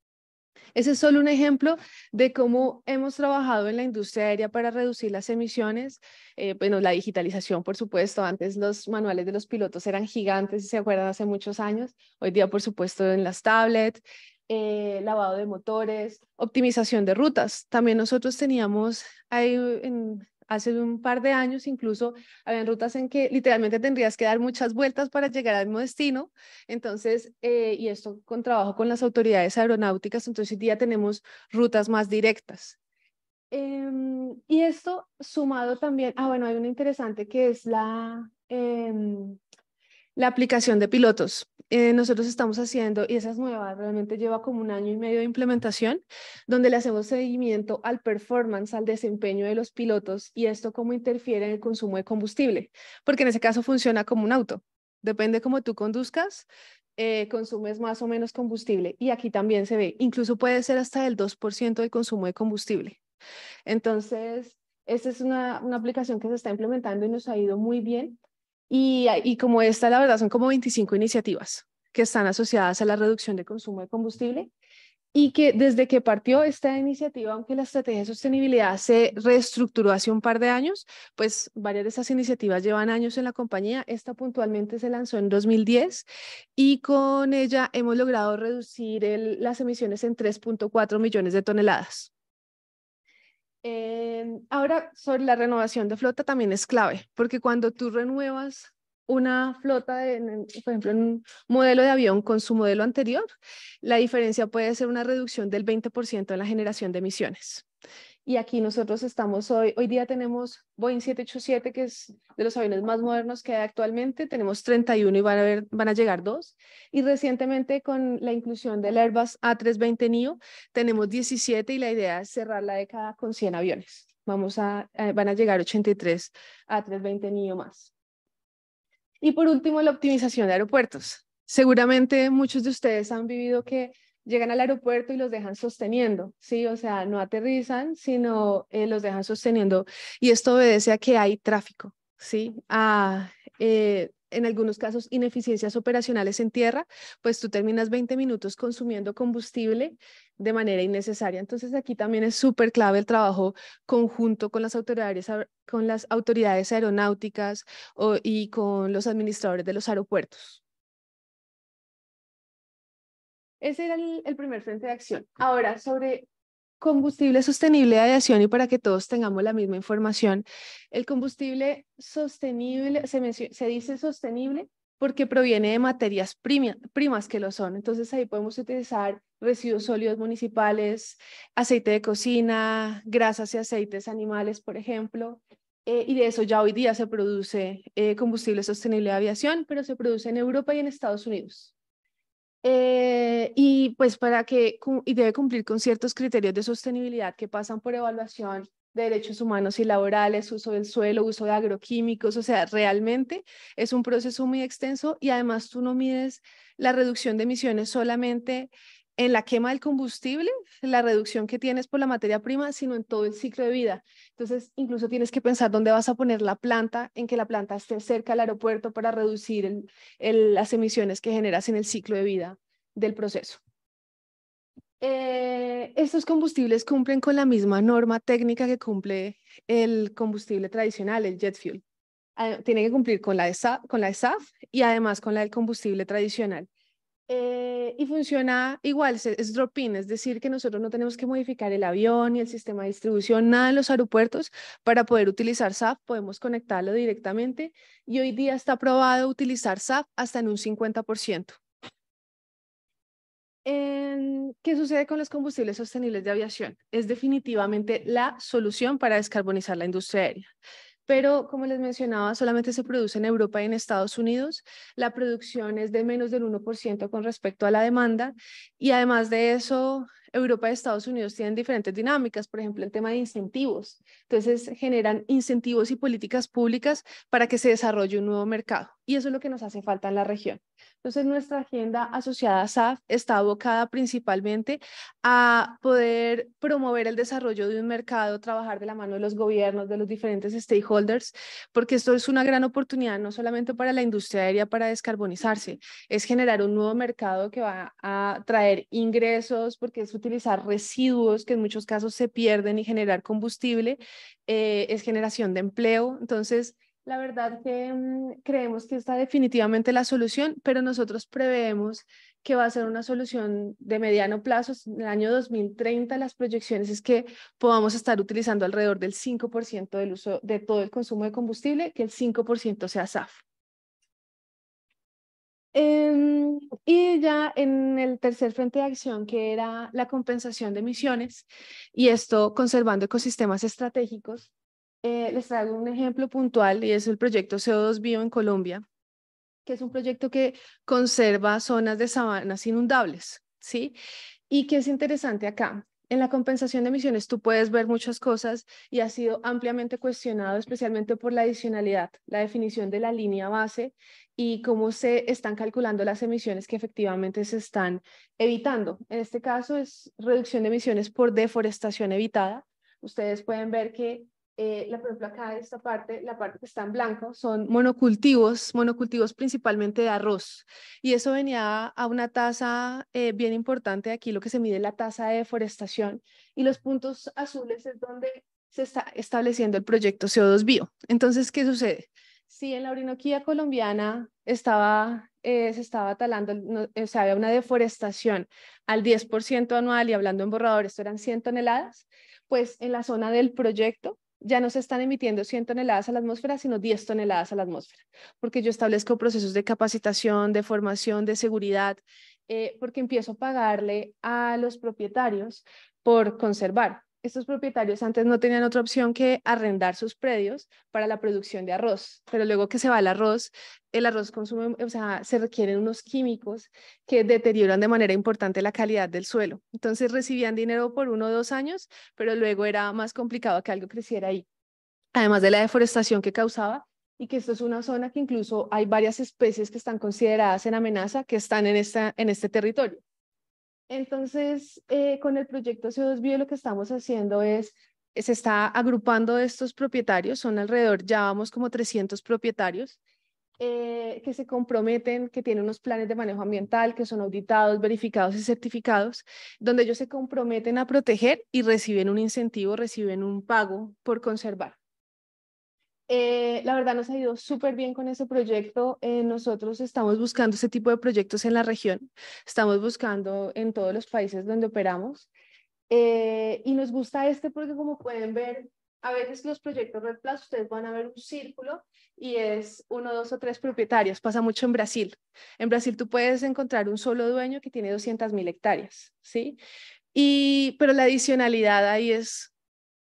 Ese es solo un ejemplo de cómo hemos trabajado en la industria aérea para reducir las emisiones. Eh, bueno, la digitalización, por supuesto. Antes los manuales de los pilotos eran gigantes, si se acuerdan, hace muchos años. Hoy día, por supuesto, en las tablets, eh, lavado de motores, optimización de rutas. También nosotros teníamos ahí en, hace un par de años incluso habían rutas en que literalmente tendrías que dar muchas vueltas para llegar al mismo destino. Entonces, eh, y esto con trabajo con las autoridades aeronáuticas, entonces hoy día tenemos rutas más directas. Em, y esto sumado también, ah bueno, hay una interesante que es la, em, la aplicación de pilotos. Eh, nosotros estamos haciendo, y esa es nueva, realmente lleva como un año y medio de implementación, donde le hacemos seguimiento al performance, al desempeño de los pilotos y esto cómo interfiere en el consumo de combustible, porque en ese caso funciona como un auto. Depende cómo tú conduzcas, eh, consumes más o menos combustible y aquí también se ve, incluso puede ser hasta el 2% del consumo de combustible. Entonces, esta es una, una aplicación que se está implementando y nos ha ido muy bien y, como esta, la verdad, son como 25 iniciativas que están asociadas a la reducción de consumo de combustible y que desde que partió esta iniciativa, aunque la estrategia de sostenibilidad se reestructuró hace un par de años, pues varias de estas iniciativas llevan años en la compañía. Esta puntualmente se lanzó en 2010 y con ella hemos logrado reducir las emisiones en 3.4 millones de toneladas. Em, ahora, sobre la renovación de flota también es clave, porque cuando tú renuevas una flota, por ejemplo, en un modelo de avión con su modelo anterior, la diferencia puede ser una reducción del 20% en la generación de emisiones. Y aquí nosotros estamos hoy, hoy día tenemos Boeing 787, que es de los aviones más modernos que hay actualmente, tenemos 31 y van a, ver, van a llegar dos. Y recientemente con la inclusión del Airbus A320 NEO, tenemos 17 y la idea es cerrar la década con 100 aviones. Vamos a, eh, van a llegar 83 A320 NEO más. Y por último, la optimización de aeropuertos. Seguramente muchos de ustedes han vivido que llegan al aeropuerto y los dejan sosteniendo, ¿sí? O sea, no aterrizan, sino eh, los dejan sosteniendo. Y esto obedece a que hay tráfico, ¿sí? A, ah, eh, en algunos casos, ineficiencias operacionales en tierra, pues tú terminas 20 minutos consumiendo combustible de manera innecesaria. Entonces, aquí también es súper clave el trabajo conjunto con las autoridades, aeronáuticas y con los administradores de los aeropuertos. Ese era el, primer frente de acción. Ahora, sobre combustible sostenible de aviación y para que todos tengamos la misma información, el combustible sostenible, se, dice sostenible porque proviene de materias primas que lo son. Entonces ahí podemos utilizar residuos sólidos municipales, aceite de cocina, grasas y aceites animales, por ejemplo. Eh, y de eso ya hoy día se produce eh, combustible sostenible de aviación, pero se produce en Europa y en Estados Unidos. Eh, y pues para que y debe cumplir con ciertos criterios de sostenibilidad que pasan por evaluación de derechos humanos y laborales, uso del suelo, uso de agroquímicos, o sea, realmente es un proceso muy extenso y además tú no mides la reducción de emisiones solamente en la quema del combustible, la reducción que tienes por la materia prima, sino en todo el ciclo de vida. Entonces, incluso tienes que pensar dónde vas a poner la planta, en que la planta esté cerca del aeropuerto para reducir las emisiones que generas en el ciclo de vida del proceso. Eh, estos combustibles cumplen con la misma norma técnica que cumple el combustible tradicional, el jet fuel. Tienen ah, tiene que cumplir con la, EsaF con la y además con la del combustible tradicional. Eh, y funciona igual, es drop-in, es decir, que nosotros no tenemos que modificar el avión ni el sistema de distribución, nada en los aeropuertos para poder utilizar SAF podemos conectarlo directamente y hoy día está probado utilizar SAF hasta en un 50%. ¿Qué sucede con los combustibles sostenibles de aviación? Es definitivamente la solución para descarbonizar la industria aérea pero como les mencionaba, solamente se produce en Europa y en Estados Unidos. La producción es de menos del 1% con respecto a la demanda y además de eso, Europa y Estados Unidos tienen diferentes dinámicas, por ejemplo, el tema de incentivos. Entonces, generan incentivos y políticas públicas para que se desarrolle un nuevo mercado. Y eso es lo que nos hace falta en la región. Entonces, nuestra agenda asociada a SAF está abocada principalmente a poder promover el desarrollo de un mercado, trabajar de la mano de los gobiernos, de los diferentes stakeholders, porque esto es una gran oportunidad no solamente para la industria aérea para descarbonizarse, es generar un nuevo mercado que va a traer ingresos porque es utilizar residuos que en muchos casos se pierden y generar combustible, eh, es generación de empleo. Entonces, la verdad que mm, creemos que está definitivamente la solución, pero nosotros preveemos que va a ser una solución de mediano plazo. En el año 2030 las proyecciones es que podamos estar utilizando alrededor del 5% del uso de todo el consumo de combustible, que el 5% sea SAF. Em, y ya en el tercer frente de acción, que era la compensación de emisiones, y esto conservando ecosistemas estratégicos, eh, les traigo un ejemplo puntual y es el proyecto CO2 Bio en Colombia, que es un proyecto que conserva zonas de sabanas inundables, ¿sí? Y que es interesante acá, en la compensación de emisiones tú puedes ver muchas cosas y ha sido ampliamente cuestionado, especialmente por la adicionalidad, la definición de la línea base y cómo se están calculando las emisiones que efectivamente se están evitando. En este caso es reducción de emisiones por deforestación evitada. Ustedes pueden ver que eh, la, acá esta parte, la parte que está en blanco, son monocultivos, monocultivos principalmente de arroz. Y eso venía a una tasa eh, bien importante, aquí lo que se mide la tasa de deforestación. Y los puntos azules es donde se está estableciendo el proyecto CO2 Bio. Entonces, ¿qué sucede? Si en la Orinoquía colombiana estaba, eh, se estaba talando, o sea, había una deforestación al 10% anual y hablando en borrador, esto eran 100 toneladas, pues en la zona del proyecto ya no se están emitiendo 100 toneladas a la atmósfera, sino 10 toneladas a la atmósfera, porque yo establezco procesos de capacitación, de formación, de seguridad, eh, porque empiezo a pagarle a los propietarios por conservar estos propietarios antes no tenían otra opción que arrendar sus predios para la producción de arroz, pero luego que se va el arroz, el arroz consume, o sea, se requieren unos químicos que deterioran de manera importante la calidad del suelo. Entonces recibían dinero por uno o dos años, pero luego era más complicado que algo creciera ahí. Además de la deforestación que causaba y que esto es una zona que incluso hay varias especies que están consideradas en amenaza que están en, esta, en este territorio. Entonces, eh, con el proyecto CO2 Bio lo que estamos haciendo es, se está agrupando estos propietarios, son alrededor, ya vamos como 300 propietarios, eh, que se comprometen, que tienen unos planes de manejo ambiental, que son auditados, verificados y certificados, donde ellos se comprometen a proteger y reciben un incentivo, reciben un pago por conservar. Eh, la verdad nos ha ido súper bien con ese proyecto. Eh, nosotros estamos buscando ese tipo de proyectos en la región. Estamos buscando en todos los países donde operamos. Eh, y nos gusta este porque como pueden ver, a veces los proyectos Red Plus, ustedes van a ver un círculo y es uno, dos o tres propietarios. Pasa mucho en Brasil. En Brasil tú puedes encontrar un solo dueño que tiene 200.000 mil hectáreas, ¿sí? Y, pero la adicionalidad ahí es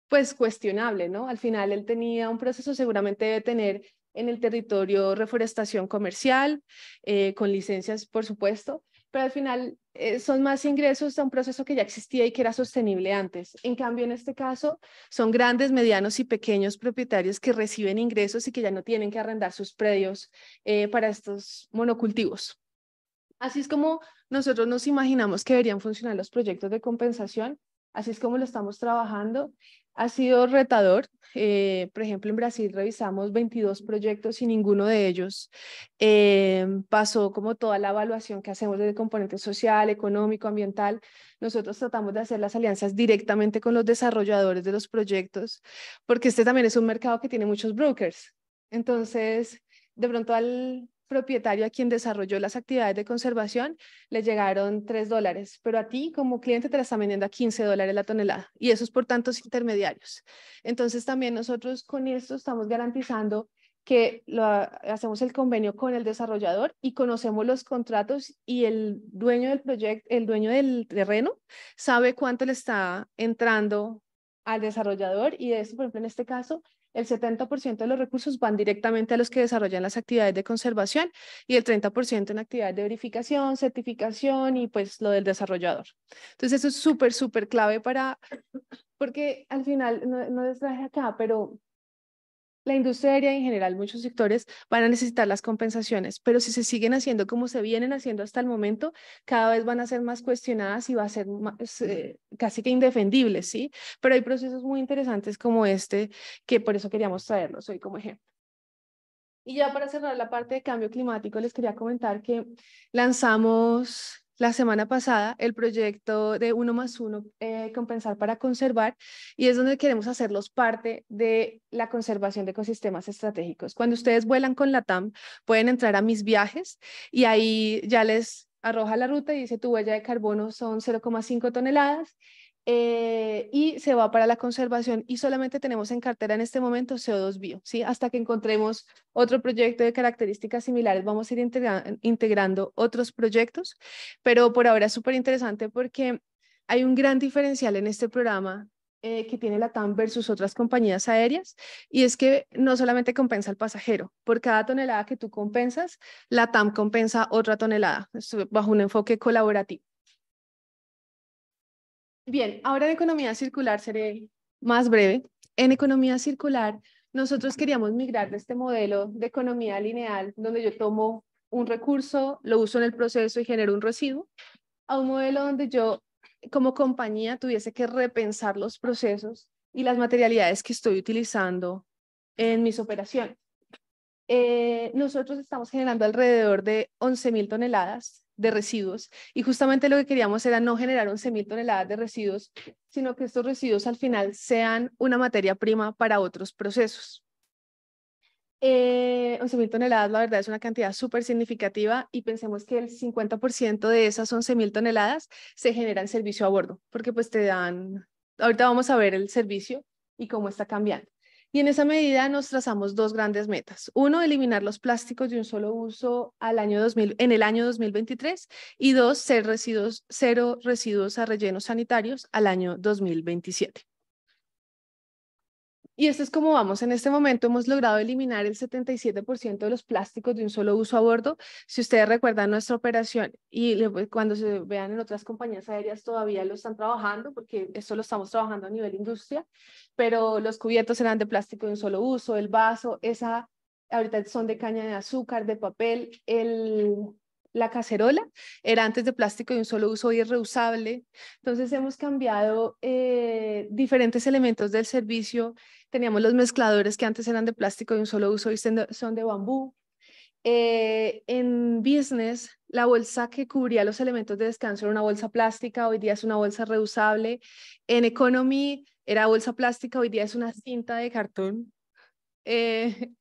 pues cuestionable, ¿no? Al final él tenía un proceso, seguramente debe tener en el territorio reforestación comercial, eh, con licencias, por supuesto, pero al final eh, son más ingresos a un proceso que ya existía y que era sostenible antes. En cambio, en este caso, son grandes, medianos y pequeños propietarios que reciben ingresos y que ya no tienen que arrendar sus predios eh, para estos monocultivos. Así es como nosotros nos imaginamos que deberían funcionar los proyectos de compensación, así es como lo estamos trabajando ha sido retador. Eh, por ejemplo, en Brasil revisamos 22 proyectos y ninguno de ellos eh, pasó como toda la evaluación que hacemos el componente social, económico, ambiental. Nosotros tratamos de hacer las alianzas directamente con los desarrolladores de los proyectos, porque este también es un mercado que tiene muchos brokers. Entonces, de pronto al propietario a quien desarrolló las actividades de conservación le llegaron tres dólares, pero a ti como cliente te la están vendiendo a 15 dólares la tonelada y eso es por tantos intermediarios. Entonces también nosotros con esto estamos garantizando que hacemos el convenio con el desarrollador y conocemos los contratos y el dueño del proyecto, el dueño del terreno sabe cuánto le está entrando al desarrollador y de por ejemplo, en este caso, el 70% de los recursos van directamente a los que desarrollan las actividades de conservación y el 30% en actividades de verificación, certificación y pues lo del desarrollador. Entonces eso es súper, súper clave para, porque al final, no, no les traje acá, pero la industria aérea en general, muchos sectores van a necesitar las compensaciones, pero si se siguen haciendo como se vienen haciendo hasta el momento, cada vez van a ser más cuestionadas y va a ser eh, casi que indefendible, ¿sí? Pero hay procesos muy interesantes como este, que por eso queríamos traerlos hoy como ejemplo. Y ya para cerrar la parte de cambio climático, les quería comentar que lanzamos la semana pasada el proyecto de uno más uno, eh, compensar para conservar, y es donde queremos hacerlos parte de la conservación de ecosistemas estratégicos. Cuando ustedes vuelan con la TAM, pueden entrar a mis viajes y ahí ya les arroja la ruta y dice tu huella de carbono son 0,5 toneladas eh, y se va para la conservación y solamente tenemos en cartera en este momento CO2 bio, ¿sí? Hasta que encontremos otro proyecto de características similares, vamos a ir integrando otros proyectos, pero por ahora es súper interesante porque hay un gran diferencial en este programa eh, que tiene la TAM versus otras compañías aéreas y es que no solamente compensa al pasajero, por cada tonelada que tú compensas, la TAM compensa otra tonelada bajo un enfoque colaborativo. Bien, ahora en economía circular seré más breve. En economía circular, nosotros queríamos migrar de este modelo de economía lineal, donde yo tomo un recurso, lo uso en el proceso y genero un residuo, a un modelo donde yo como compañía tuviese que repensar los procesos y las materialidades que estoy utilizando en mis operaciones. Eh, nosotros estamos generando alrededor de 11.000 toneladas de residuos. Y justamente lo que queríamos era no generar 11.000 toneladas de residuos, sino que estos residuos al final sean una materia prima para otros procesos. 11.000 eh, toneladas, la verdad, es una cantidad súper significativa y pensemos que el 50% de esas 11.000 toneladas se generan servicio a bordo, porque pues te dan, ahorita vamos a ver el servicio y cómo está cambiando. Y en esa medida nos trazamos dos grandes metas. Uno, eliminar los plásticos de un solo uso al año 2000, en el año 2023 y dos, ser residuos, cero residuos a rellenos sanitarios al año 2027. Y esto es como vamos en este momento. Hemos logrado eliminar el 77% de los plásticos de un solo uso a bordo. Si ustedes recuerdan nuestra operación y cuando se vean en otras compañías aéreas todavía lo están trabajando porque eso lo estamos trabajando a nivel industria, pero los cubiertos eran de plástico de un solo uso, el vaso, esa ahorita son de caña de azúcar, de papel, el la cacerola era antes de plástico y un solo uso y es reusable. Entonces hemos cambiado eh, diferentes elementos del servicio. Teníamos los mezcladores que antes eran de plástico y un solo uso y son de bambú. Eh, en business, la bolsa que cubría los elementos de descanso era una bolsa plástica, hoy día es una bolsa reusable. En economy era bolsa plástica, hoy día es una cinta de cartón. Eh,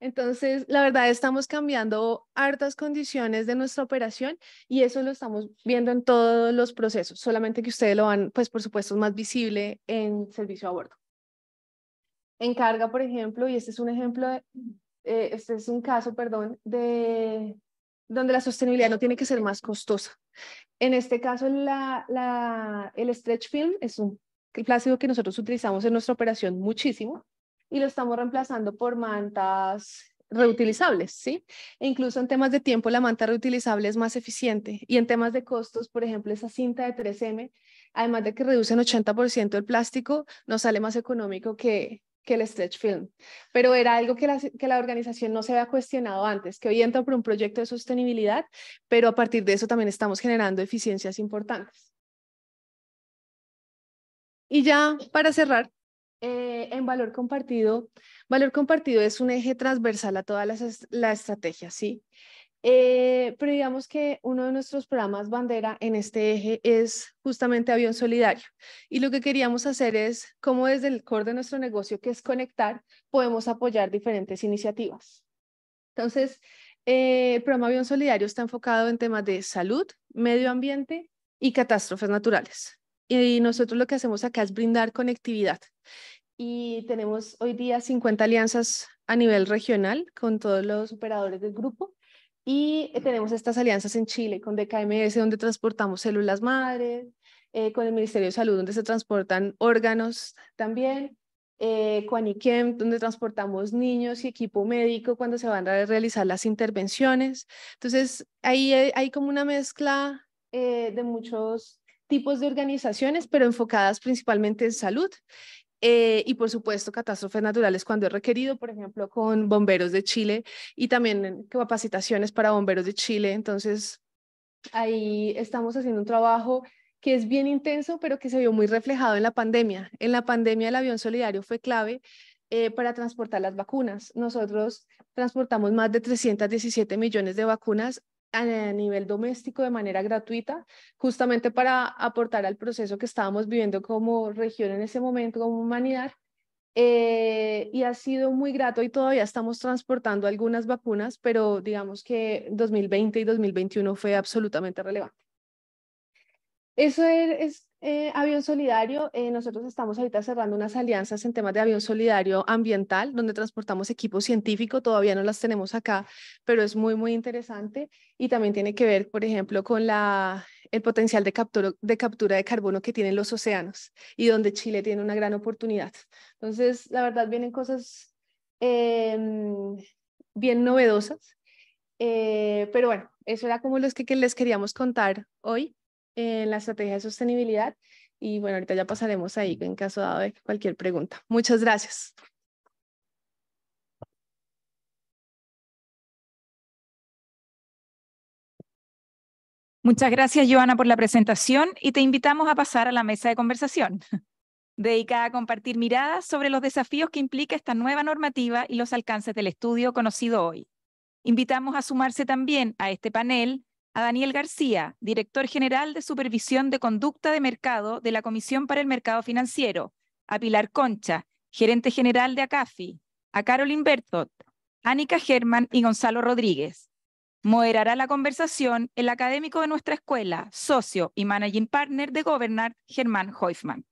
entonces, la verdad, estamos cambiando hartas condiciones de nuestra operación y eso lo estamos viendo en todos los procesos, solamente que ustedes lo van, pues por supuesto, más visible en servicio a bordo. En carga, por ejemplo, y este es un ejemplo, eh, este es un caso, perdón, de donde la sostenibilidad no tiene que ser más costosa. En este caso, el stretch film es un plástico que nosotros utilizamos en nuestra operación muchísimo y lo estamos reemplazando por mantas reutilizables, ¿sí? E incluso en temas de tiempo la manta reutilizable es más eficiente y en temas de costos, por ejemplo, esa cinta de 3M, además de que reduce en 80% el plástico, nos sale más económico que, el stretch film. Pero era algo que que la organización no se había cuestionado antes, que hoy entra por un proyecto de sostenibilidad, pero a partir de eso también estamos generando eficiencias importantes. Y ya para cerrar, eh, en valor compartido, valor compartido es un eje transversal a todas las, estrategias, ¿sí? Eh, pero digamos que uno de nuestros programas bandera en este eje es justamente Avión Solidario. Y lo que queríamos hacer es cómo desde el core de nuestro negocio, que es conectar, podemos apoyar diferentes iniciativas. Entonces, eh, el programa Avión Solidario está enfocado en temas de salud, medio ambiente y catástrofes naturales y nosotros lo que hacemos acá es brindar conectividad. Y tenemos hoy día 50 alianzas a nivel regional con todos los operadores del grupo. Y eh, tenemos estas alianzas en Chile con DKMS, donde transportamos células madre, eh, con el Ministerio de Salud, donde se transportan órganos también, eh, con IKEM, donde transportamos niños y equipo médico cuando se van a realizar las intervenciones. Entonces, ahí hay como una mezcla de muchos tipos de organizaciones, pero enfocadas principalmente en salud. Eh, y por supuesto, catástrofes naturales cuando es requerido, por ejemplo, con bomberos de Chile y también capacitaciones para bomberos de Chile. Entonces, ahí estamos haciendo un trabajo que es bien intenso, pero que se vio muy reflejado en la pandemia. En la pandemia el avión solidario fue clave eh, para transportar las vacunas. Nosotros transportamos más de 317 millones de vacunas a nivel doméstico de manera gratuita, justamente para aportar al proceso que estábamos viviendo como región en ese momento, como humanidad. Eh, y ha sido muy grato y todavía estamos transportando algunas vacunas, pero digamos que 2020 y 2021 fue absolutamente relevante. Eso er, es, eh, Avión Solidario, eh, nosotros estamos ahorita cerrando unas alianzas en temas de avión solidario ambiental, donde transportamos equipo científico, todavía no las tenemos acá, pero es muy, muy interesante y también tiene que ver, por ejemplo, con la, el potencial de, captura, de carbono que tienen los océanos y donde Chile tiene una gran oportunidad. Entonces, la verdad, vienen cosas em, bien novedosas, eh, pero bueno, eso era como los que les queríamos contar hoy. Eh, en la estrategia de sostenibilidad. Y bueno, ahorita ya pasaremos ahí en caso dado de cualquier pregunta. Muchas gracias. Muchas gracias, Joana, por la presentación y te invitamos a pasar a la mesa de conversación, dedicada a compartir miradas sobre los desafíos que implica esta nueva normativa y los alcances del estudio conocido hoy. Invitamos a sumarse también a este panel a Daniel García, director general de Supervisión de Conducta de Mercado de la Comisión para el Mercado Financiero, a Pilar Concha, gerente general de ACAFI, a Carolyn Bertot, Ánica Germán y Gonzalo Rodríguez. Moderará la conversación el académico de nuestra escuela, socio y managing partner de Gobernar, Germán Hoifman.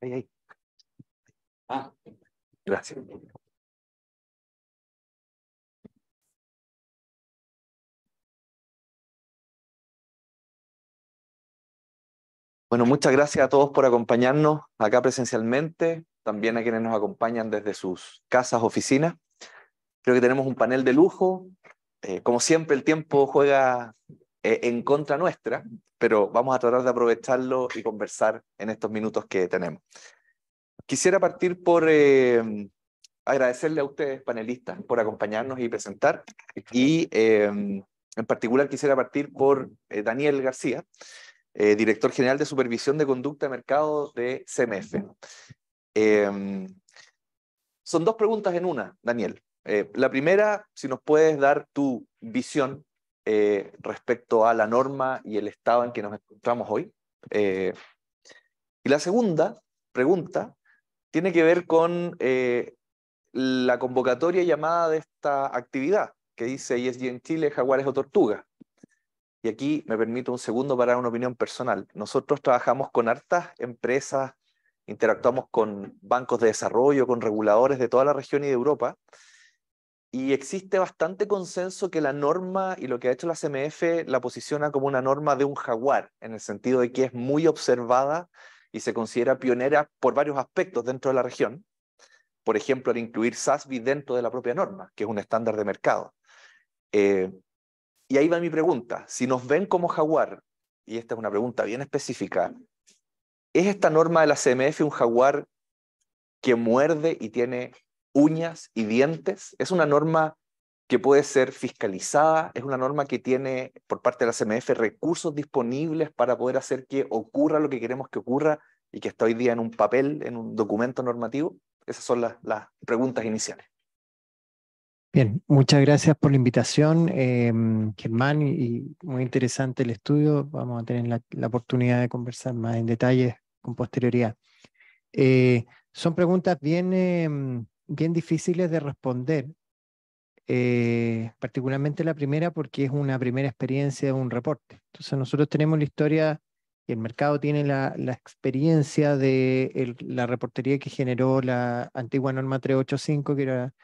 Ahí, ahí. Ah, gracias. Bueno, muchas gracias a todos por acompañarnos acá presencialmente, también a quienes nos acompañan desde sus casas, oficinas. Creo que tenemos un panel de lujo. Eh, como siempre, el tiempo juega eh, en contra nuestra, pero vamos a tratar de aprovecharlo y conversar en estos minutos que tenemos. Quisiera partir por eh, agradecerle a ustedes, panelistas, por acompañarnos y presentar. Y eh, en particular quisiera partir por Daniel García, director general de Supervisión de Conducta de Mercado de CMF. Em, son dos preguntas en una, Daniel. la primera, si nos puedes dar tu visión eh, respecto a la norma y el estado en que nos encontramos hoy. Eh, y la segunda pregunta tiene que ver con eh, la convocatoria llamada de esta actividad que dice ESG en Chile, jaguares o tortuga? Y aquí me permito un segundo para una opinión personal. Nosotros trabajamos con hartas empresas, interactuamos con bancos de desarrollo, con reguladores de toda la región y de Europa, y existe bastante consenso que la norma y lo que ha hecho la CMF la posiciona como una norma de un jaguar, en el sentido de que es muy observada y se considera pionera por varios aspectos dentro de la región. Por ejemplo, al incluir SASBI dentro de la propia norma, que es un estándar de mercado. Eh, y ahí va mi pregunta. Si nos ven como jaguar, y esta es una pregunta bien específica, ¿es esta norma de la CMF un jaguar que muerde y tiene uñas y dientes. Es una norma que puede ser fiscalizada, es una norma que tiene por parte de la CMF recursos disponibles para poder hacer que ocurra lo que queremos que ocurra y que está hoy día en un papel, en un documento normativo. Esas son las, preguntas iniciales. Bien, muchas gracias por la invitación, em, Germán, y, muy interesante el estudio. Vamos a tener la, oportunidad de conversar más en detalle con posterioridad. Eh, son preguntas bien... Em, bien difíciles de responder, eh, particularmente la primera porque es una primera experiencia, de un reporte. Entonces nosotros tenemos la historia y el mercado tiene la, experiencia de la reportería que generó la antigua norma 385, que era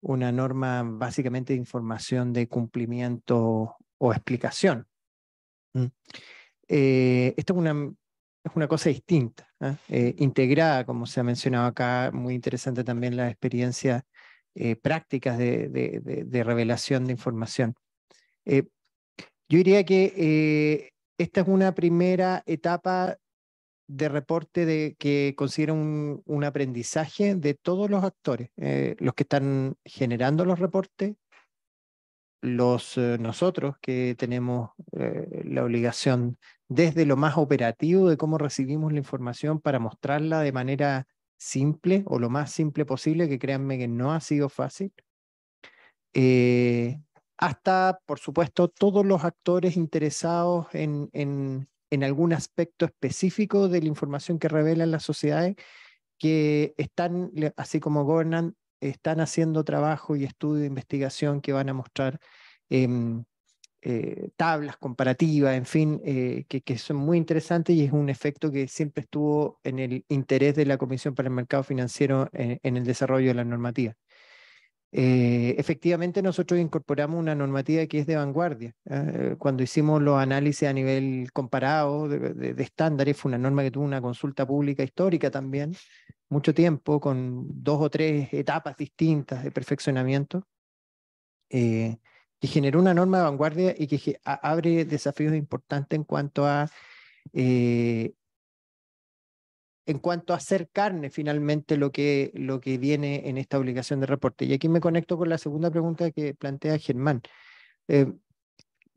una norma básicamente de información de cumplimiento o explicación. ¿Mm? Eh, esto es una, es una cosa distinta. Eh, integrada, como se ha mencionado acá, muy interesante también la experiencia eh, prácticas de, revelación de información. Eh, yo diría que esta es una primera etapa de reporte de que considera un aprendizaje de todos los actores, los que están generando los reportes, los, eh, nosotros que tenemos eh, la obligación desde lo más operativo de cómo recibimos la información para mostrarla de manera simple o lo más simple posible, que créanme que no ha sido fácil, eh, hasta, por supuesto, todos los actores interesados en, algún aspecto específico de la información que revelan las sociedades que están, así como gobernan, están haciendo trabajo y estudio de investigación que van a mostrar em, eh, tablas comparativas, en fin, eh, que, son muy interesantes y es un efecto que siempre estuvo en el interés de la Comisión para el Mercado Financiero en, el desarrollo de la normativa. Eh, efectivamente, nosotros incorporamos una normativa que es de vanguardia. cuando hicimos los análisis a nivel comparado de estándares, fue una norma que tuvo una consulta pública histórica también, mucho tiempo, con dos o tres etapas distintas de perfeccionamiento, eh, que generó una norma de vanguardia y que abre desafíos importantes en cuanto a eh, cuanto a hacer carne finalmente lo que, lo que viene en esta obligación de reporte. Y aquí me conecto con la segunda pregunta que plantea Germán. Eh,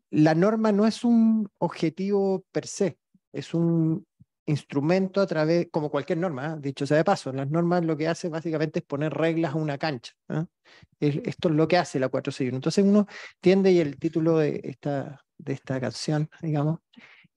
la norma no es un objetivo per se, es un instrumento a través, como cualquier norma, ¿eh? dicho sea de paso, las normas lo que hace básicamente es poner reglas a una cancha. ¿eh? Esto es lo que hace la 461. Entonces uno tiende, y el título de esta, de esta canción, digamos,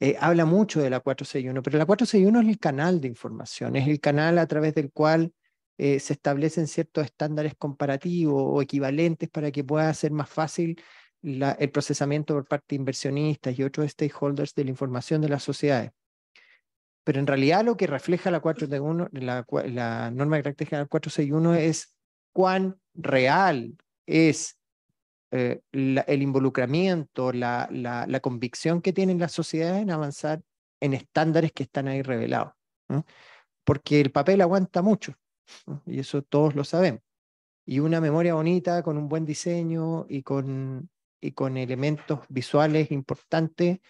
eh, habla mucho de la 461, pero la 461 es el canal de información, es el canal a través del cual se establecen ciertos estándares comparativos o equivalentes para que pueda ser más fácil el procesamiento por parte de inversionistas y otros stakeholders de la información de las sociedades pero en realidad lo que refleja la, 431, la, la norma de carácter general 461 es cuán real es eh, el involucramiento, la, la, convicción que tienen las sociedades en avanzar en estándares que están ahí revelados. Porque el papel aguanta mucho, y eso todos lo sabemos. Y una memoria bonita, con un buen diseño y con, y con elementos visuales importantes,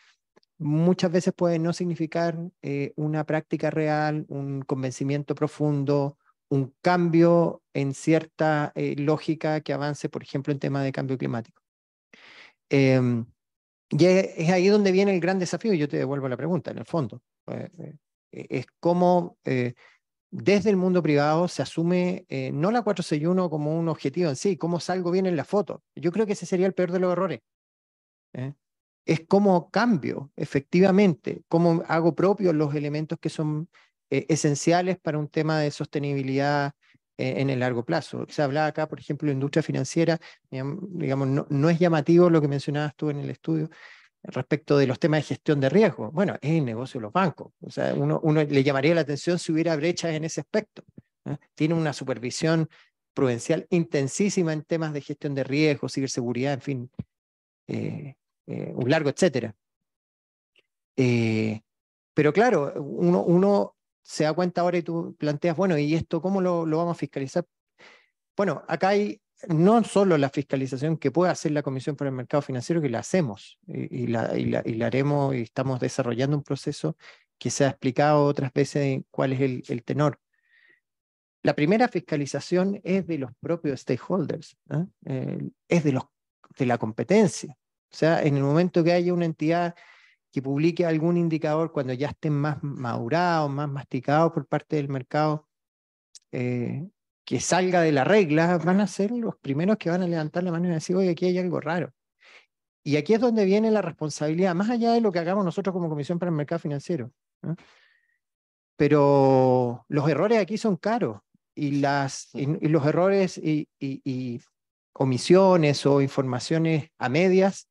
muchas veces puede no significar eh, una práctica real, un convencimiento profundo, un cambio en cierta eh, lógica que avance, por ejemplo, en tema de cambio climático. Em, y es, ahí donde viene el gran desafío, y yo te devuelvo la pregunta, en el fondo. Pues, eh, es cómo desde el mundo privado se asume no la 461 como un objetivo en sí, cómo salgo bien en la foto. Yo creo que ese sería el peor de los errores. ¿Eh? es cómo cambio efectivamente, cómo hago propios los elementos que son eh, esenciales para un tema de sostenibilidad eh, en el largo plazo. Se hablaba acá, por ejemplo, de industria financiera, digamos, no, es llamativo lo que mencionabas tú en el estudio, respecto de los temas de gestión de riesgo. Bueno, es el negocio de los bancos. O sea, uno, uno le llamaría la atención si hubiera brechas en ese aspecto. ¿eh? Tiene una supervisión prudencial intensísima en temas de gestión de riesgo, ciberseguridad, en fin. Eh, un largo, etcétera. Eh, pero claro, uno, uno, se da cuenta ahora y tú planteas, bueno, ¿y esto cómo lo, lo vamos a fiscalizar? Bueno, acá hay no solo la fiscalización que puede hacer la Comisión por el Mercado Financiero, que la hacemos y, y, la, y, la, haremos y estamos desarrollando un proceso que se ha explicado otras veces cuál es el, tenor. La primera fiscalización es de los propios stakeholders, ¿eh? es de, los, de la competencia. O sea, en el momento que haya una entidad que publique algún indicador cuando ya estén más madurados, más masticados por parte del mercado, eh, que salga de la regla, van a ser los primeros que van a levantar la mano y decir, oye, aquí hay algo raro. Y aquí es donde viene la responsabilidad, más allá de lo que hagamos nosotros como Comisión para el Mercado Financiero. Pero los errores aquí son caros y, las, los errores y, y, omisiones o informaciones a medias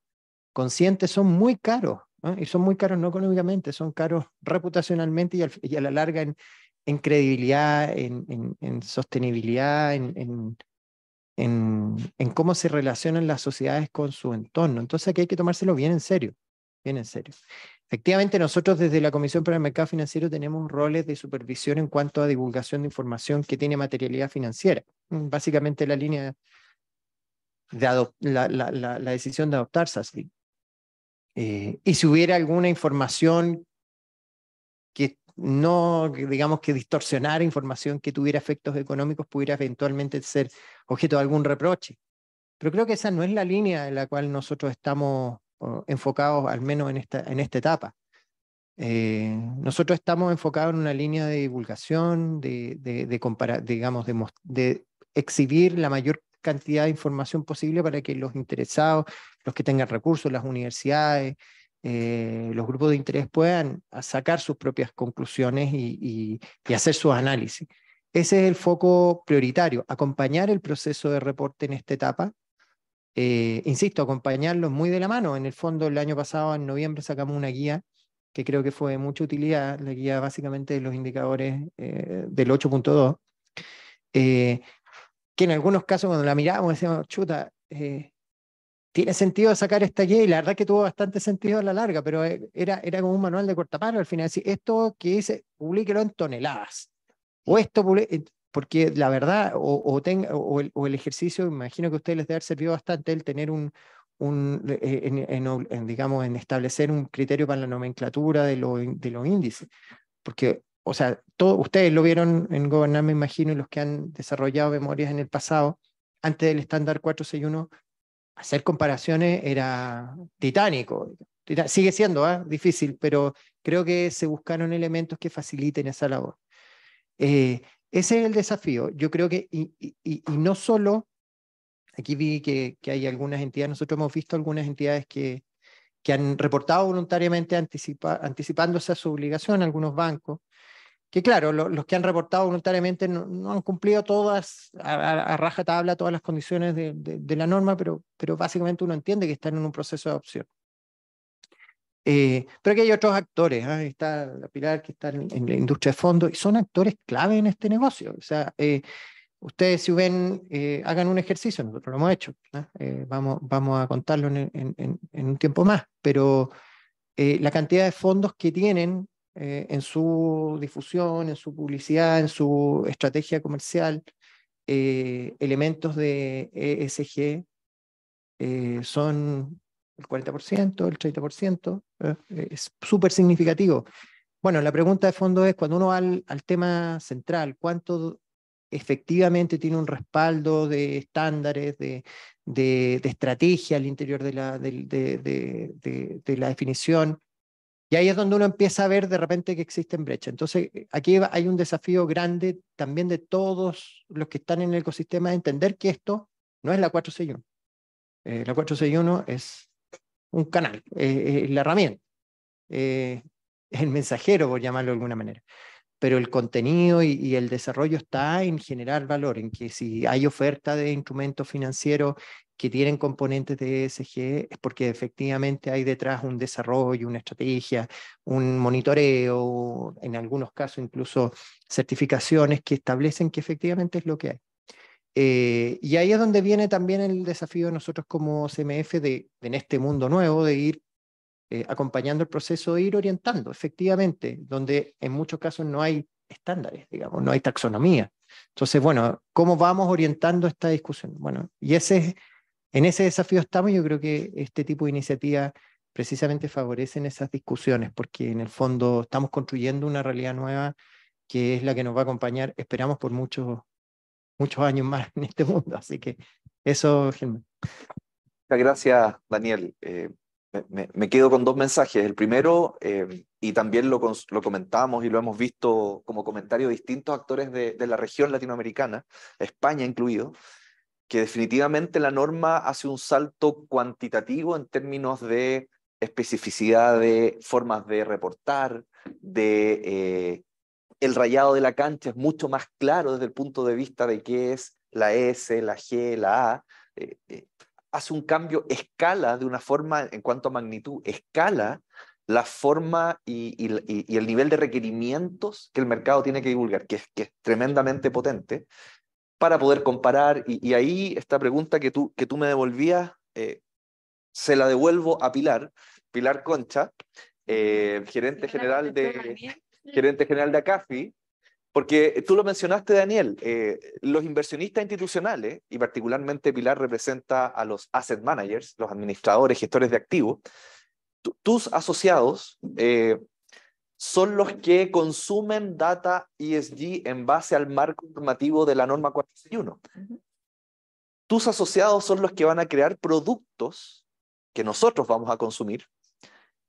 conscientes son muy caros, y son muy caros no económicamente, son caros reputacionalmente y, a la larga en, en credibilidad, en, en, sostenibilidad, en, en, cómo se relacionan las sociedades con su entorno. Entonces aquí hay que tomárselo bien en serio, bien en serio. Efectivamente, nosotros desde la Comisión para el Mercado Financiero tenemos roles de supervisión en cuanto a divulgación de información que tiene materialidad financiera. Mm, básicamente la línea de la, decisión de adoptar SASB. Eh, y si hubiera alguna información que no, digamos que distorsionara información que tuviera efectos económicos, pudiera eventualmente ser objeto de algún reproche. Pero creo que esa no es la línea en la cual nosotros estamos enfocados, al menos en esta, en esta etapa. Eh, nosotros estamos enfocados en una línea de divulgación, de, de, digamos, de exhibir la mayor cantidad de información posible para que los interesados, los que tengan recursos, las universidades, eh, los grupos de interés puedan sacar sus propias conclusiones y, hacer su análisis. Ese es el foco prioritario, acompañar el proceso de reporte en esta etapa. Eh, insisto, acompañarlo muy de la mano. En el fondo, el año pasado, en noviembre, sacamos una guía que creo que fue de mucha utilidad, la guía básicamente de los indicadores eh, del 8.2, que en algunos casos cuando la miramos decíamos, chuta, tiene sentido sacar esta guía y la verdad que tuvo bastante sentido a la larga, pero eh, era, era como un manual de cortapano al final. Decir, esto que dice, publíquelo en toneladas. O esto, eh, porque la verdad, o, o, o, el, ejercicio, imagino que a ustedes les debe haber servido bastante el tener un, un eh, digamos, en establecer un criterio para la nomenclatura de, lo, de los índices. Porque, o sea, todo, ustedes lo vieron en Gobernar, me imagino, y los que han desarrollado memorias en el pasado, antes del estándar 461 hacer comparaciones era titánico. Sigue siendo ¿ah? difícil, pero creo que se buscaron elementos que faciliten esa labor. Eh, ese es el desafío. Yo creo que, y, no solo, aquí vi que, hay algunas entidades, nosotros hemos visto algunas entidades que, que han reportado voluntariamente anticipándose a su obligación, algunos bancos, que claro, los que han reportado voluntariamente no, han cumplido todas, a, rajatabla raja tabla, todas las condiciones de, la norma, pero, pero básicamente uno entiende que están en un proceso de adopción. Eh, pero aquí hay otros actores, ¿ah? está la Pilar que está en, la industria de fondos. y son actores clave en este negocio. O sea, eh, ustedes si ven, eh, hagan un ejercicio, nosotros lo hemos hecho, ¿ah? vamos, vamos a contarlo en, en, un tiempo más, pero la cantidad de fondos que tienen eh, en su difusión, en su publicidad, en su estrategia comercial, eh, elementos de ESG eh, son el 40%, el 30%, es súper significativo. Bueno, la pregunta de fondo es, cuando uno va al, tema central, ¿cuánto efectivamente tiene un respaldo de estándares, de, estrategia al interior de la, de la definición y ahí es donde uno empieza a ver de repente que existen brechas. Entonces, eh, aquí hay un desafío grande también de todos los que están en el ecosistema de entender que esto no es la 461. Eh, la 461 es un canal, eh, es la herramienta, eh, el mensajero, por llamarlo de alguna manera. Pero el contenido y, y, el desarrollo está en generar valor, en que si hay oferta de instrumentos financieros que tienen componentes de ESG es porque efectivamente hay detrás un desarrollo, una estrategia, un monitoreo, en algunos casos incluso certificaciones que establecen que efectivamente es lo que hay. Eh, y ahí es donde viene también el desafío de nosotros como CMF de, en este mundo nuevo de ir eh, acompañando el proceso, de ir orientando, efectivamente, donde en muchos casos no hay estándares, digamos, no hay taxonomía. Entonces, bueno, ¿cómo vamos orientando esta discusión? Bueno, y ese es en ese desafío estamos. Yo creo que este tipo de iniciativas precisamente favorecen esas discusiones, porque en el fondo estamos construyendo una realidad nueva que es la que nos va a acompañar, esperamos, por muchos, muchos años más en este mundo. Así que eso, Muchas gracias, Daniel. Eh, me, quedo con dos mensajes. El primero, eh, y también lo, comentamos y lo hemos visto como comentario de distintos actores de la región latinoamericana, España incluido, que definitivamente la norma hace un salto cuantitativo en términos de especificidad de formas de reportar, de eh, el rayado de la cancha es mucho más claro desde el punto de vista de qué es la S, la G, la A. Eh, eh, hace un cambio, escala de una forma, en cuanto a magnitud, escala la forma y, el nivel de requerimientos que el mercado tiene que divulgar, que que es tremendamente potente, para poder comparar. Y, ahí esta pregunta que tú, que tú me devolvías, eh, se la devuelvo a Pilar, Pilar Concha, eh, gerente, general de, gerente general de ACAFI, porque tú lo mencionaste, Daniel, eh, los inversionistas institucionales, y particularmente Pilar representa a los asset managers, los administradores, gestores de activos, tus asociados son los que consumen data ESG en base al marco normativo de la norma 461. Tus asociados son los que van a crear productos que nosotros vamos a consumir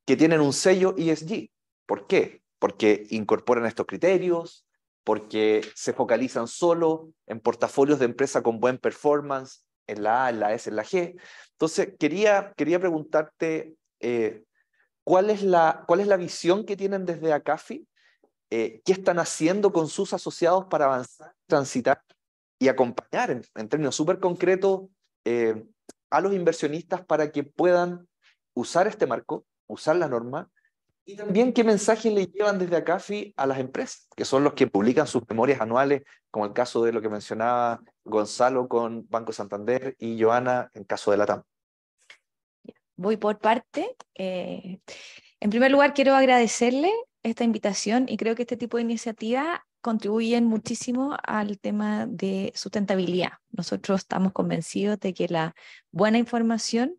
que tienen un sello ESG. ¿Por qué? Porque incorporan estos criterios, porque se focalizan solo en portafolios de empresa con buen performance, en la A, en la S, en la G. Entonces, quería, quería preguntarte, eh, ¿Cuál es la, visión que tienen desde ACAFI? Eh, ¿Qué están haciendo con sus asociados para avanzar, transitar y acompañar en, términos súper concretos eh, a los inversionistas para que puedan usar este marco, usar la norma? Y también qué mensaje le llevan desde ACAFI a las empresas, que son los que publican sus memorias anuales, como el caso de lo que mencionaba Gonzalo con Banco Santander y Joana en caso de la voy por parte. Eh, en primer lugar, quiero agradecerle esta invitación y creo que este tipo de iniciativas contribuyen muchísimo al tema de sustentabilidad. Nosotros estamos convencidos de que la buena información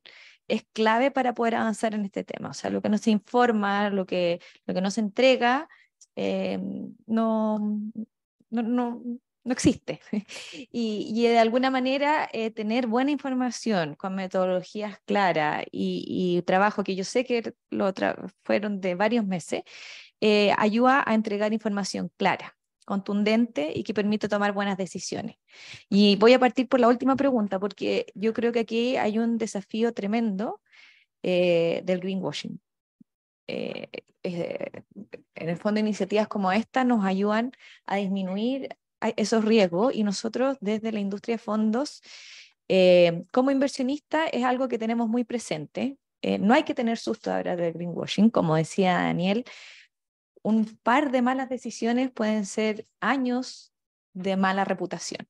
es clave para poder avanzar en este tema. O sea, lo que no se informa, lo que, lo que no se entrega, eh, no, no, no existe. Y, de alguna manera eh, tener buena información con metodologías claras y, trabajo que yo sé que er, lo fueron de varios meses, eh, ayuda a entregar información clara contundente y que permite tomar buenas decisiones. Y voy a partir por la última pregunta, porque yo creo que aquí hay un desafío tremendo eh, del greenwashing. en el fondo, iniciativas como esta nos ayudan a disminuir esos riesgos y nosotros desde la industria de fondos, eh, como inversionista, es algo que tenemos muy presente. Eh, no hay que tener susto ahora del greenwashing, como decía Daniel. Un par de malas decisiones pueden ser años de mala reputación.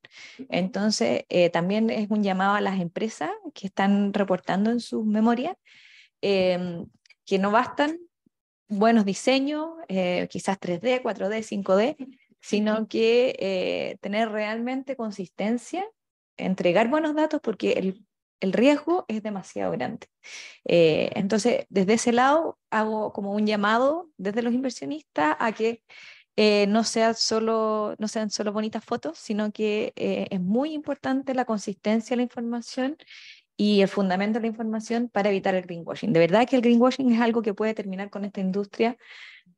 Entonces, eh, también es un llamado a las empresas que están reportando en sus memorias que no bastan buenos diseños, quizás 3D, 4D, 5D, sino que eh, tener realmente consistencia, entregar buenos datos porque el, riesgo es demasiado grande. Eh, entonces, desde ese lado hago como un llamado desde los inversionistas a que eh, no, solo, no sean solo bonitas fotos, sino que es muy importante la consistencia de la información y el fundamento de la información para evitar el greenwashing. De verdad que el greenwashing es algo que puede terminar con esta industria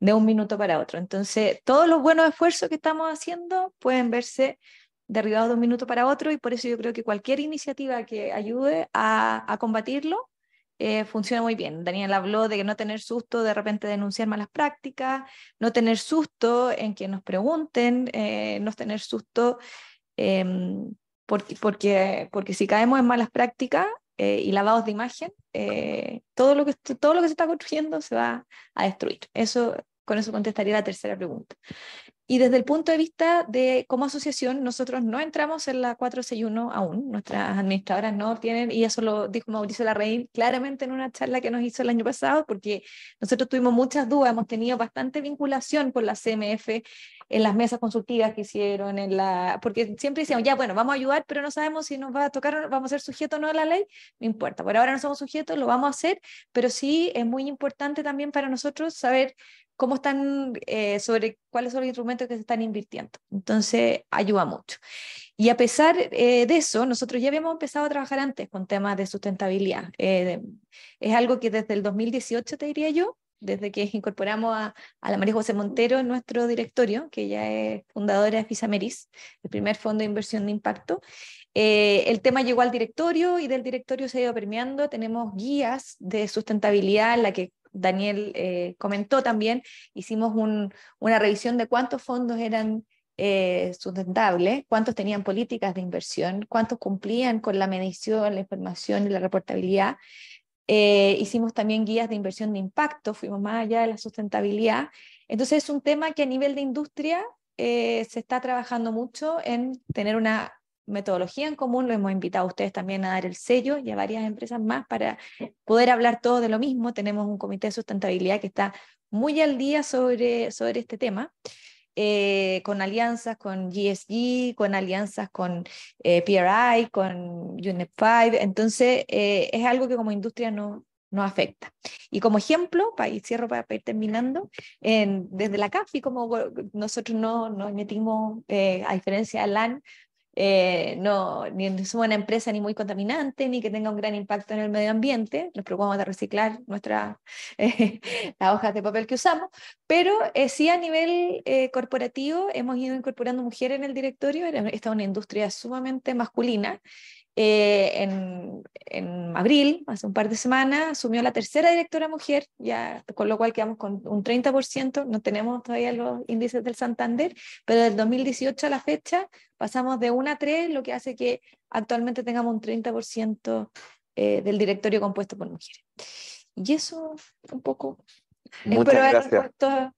de un minuto para otro. Entonces, todos los buenos esfuerzos que estamos haciendo pueden verse derribados de un minuto para otro y por eso yo creo que cualquier iniciativa que ayude a, a combatirlo eh, funciona muy bien. Daniel habló de no tener susto de repente denunciar malas prácticas, no tener susto en que nos pregunten, eh, no tener susto em, porque, porque, porque si caemos en malas prácticas eh, y lavados de imagen, eh, todo, lo que, todo lo que se está construyendo se va a destruir. Eso con eso contestaría la tercera pregunta. Y desde el punto de vista de como asociación, nosotros no entramos en la 461 aún, nuestras administradoras no tienen, y eso lo dijo Mauricio Larraín claramente en una charla que nos hizo el año pasado, porque nosotros tuvimos muchas dudas, hemos tenido bastante vinculación con la CMF en las mesas consultivas que hicieron, en la, porque siempre decíamos, ya bueno, vamos a ayudar, pero no sabemos si nos va a tocar, vamos a ser sujetos o no a la ley, no importa, por ahora no somos sujetos, lo vamos a hacer, pero sí es muy importante también para nosotros saber cómo están, eh, sobre cuáles son los instrumentos que se están invirtiendo. Entonces, ayuda mucho. Y a pesar eh, de eso, nosotros ya habíamos empezado a trabajar antes con temas de sustentabilidad. Eh, es algo que desde el 2018, te diría yo, desde que incorporamos a, la María José Montero en nuestro directorio, que ella es fundadora de Fisameris, el primer fondo de inversión de impacto. el tema llegó al directorio y del directorio se ha ido permeando. Tenemos guías de sustentabilidad en la que Daniel eh, comentó también, hicimos una revisión de cuántos fondos eran eh, sustentables, cuántos tenían políticas de inversión, cuántos cumplían con la medición, la información y la reportabilidad. Eh, hicimos también guías de inversión de impacto, fuimos más allá de la sustentabilidad. Entonces es un tema que a nivel de industria se está trabajando mucho en tener una metodología en común, lo hemos invitado a ustedes también a dar el sello y a varias empresas más para poder hablar todos de lo mismo. Tenemos un comité de sustentabilidad que está muy al día sobre, sobre este tema. Eh, con alianzas con GSG, con alianzas con eh, PRI, con UNEP 5. Entonces, eh, es algo que como industria no, nos afecta. Y como ejemplo, cierro para, ir terminando, en, desde la CAFI, como nosotros no nos metimos, a diferencia de LAN, eh, no, ni es una empresa ni muy contaminante, ni que tenga un gran impacto en el medio ambiente, nos preocupamos de reciclar nuestra, eh, las hojas de papel que usamos, pero eh, sí a nivel corporativo hemos ido incorporando mujeres en el directorio, esta es una industria sumamente masculina, eh, en, abril, hace un par de semanas, asumió la tercera directora mujer, ya, con lo cual quedamos con un 30%, no tenemos todavía los índices del Santander, pero del 2018 a la fecha pasamos de 1 a 3, lo que hace que actualmente tengamos un 30% eh, del directorio compuesto por mujeres. Y eso un poco... Muchas Espero gracias.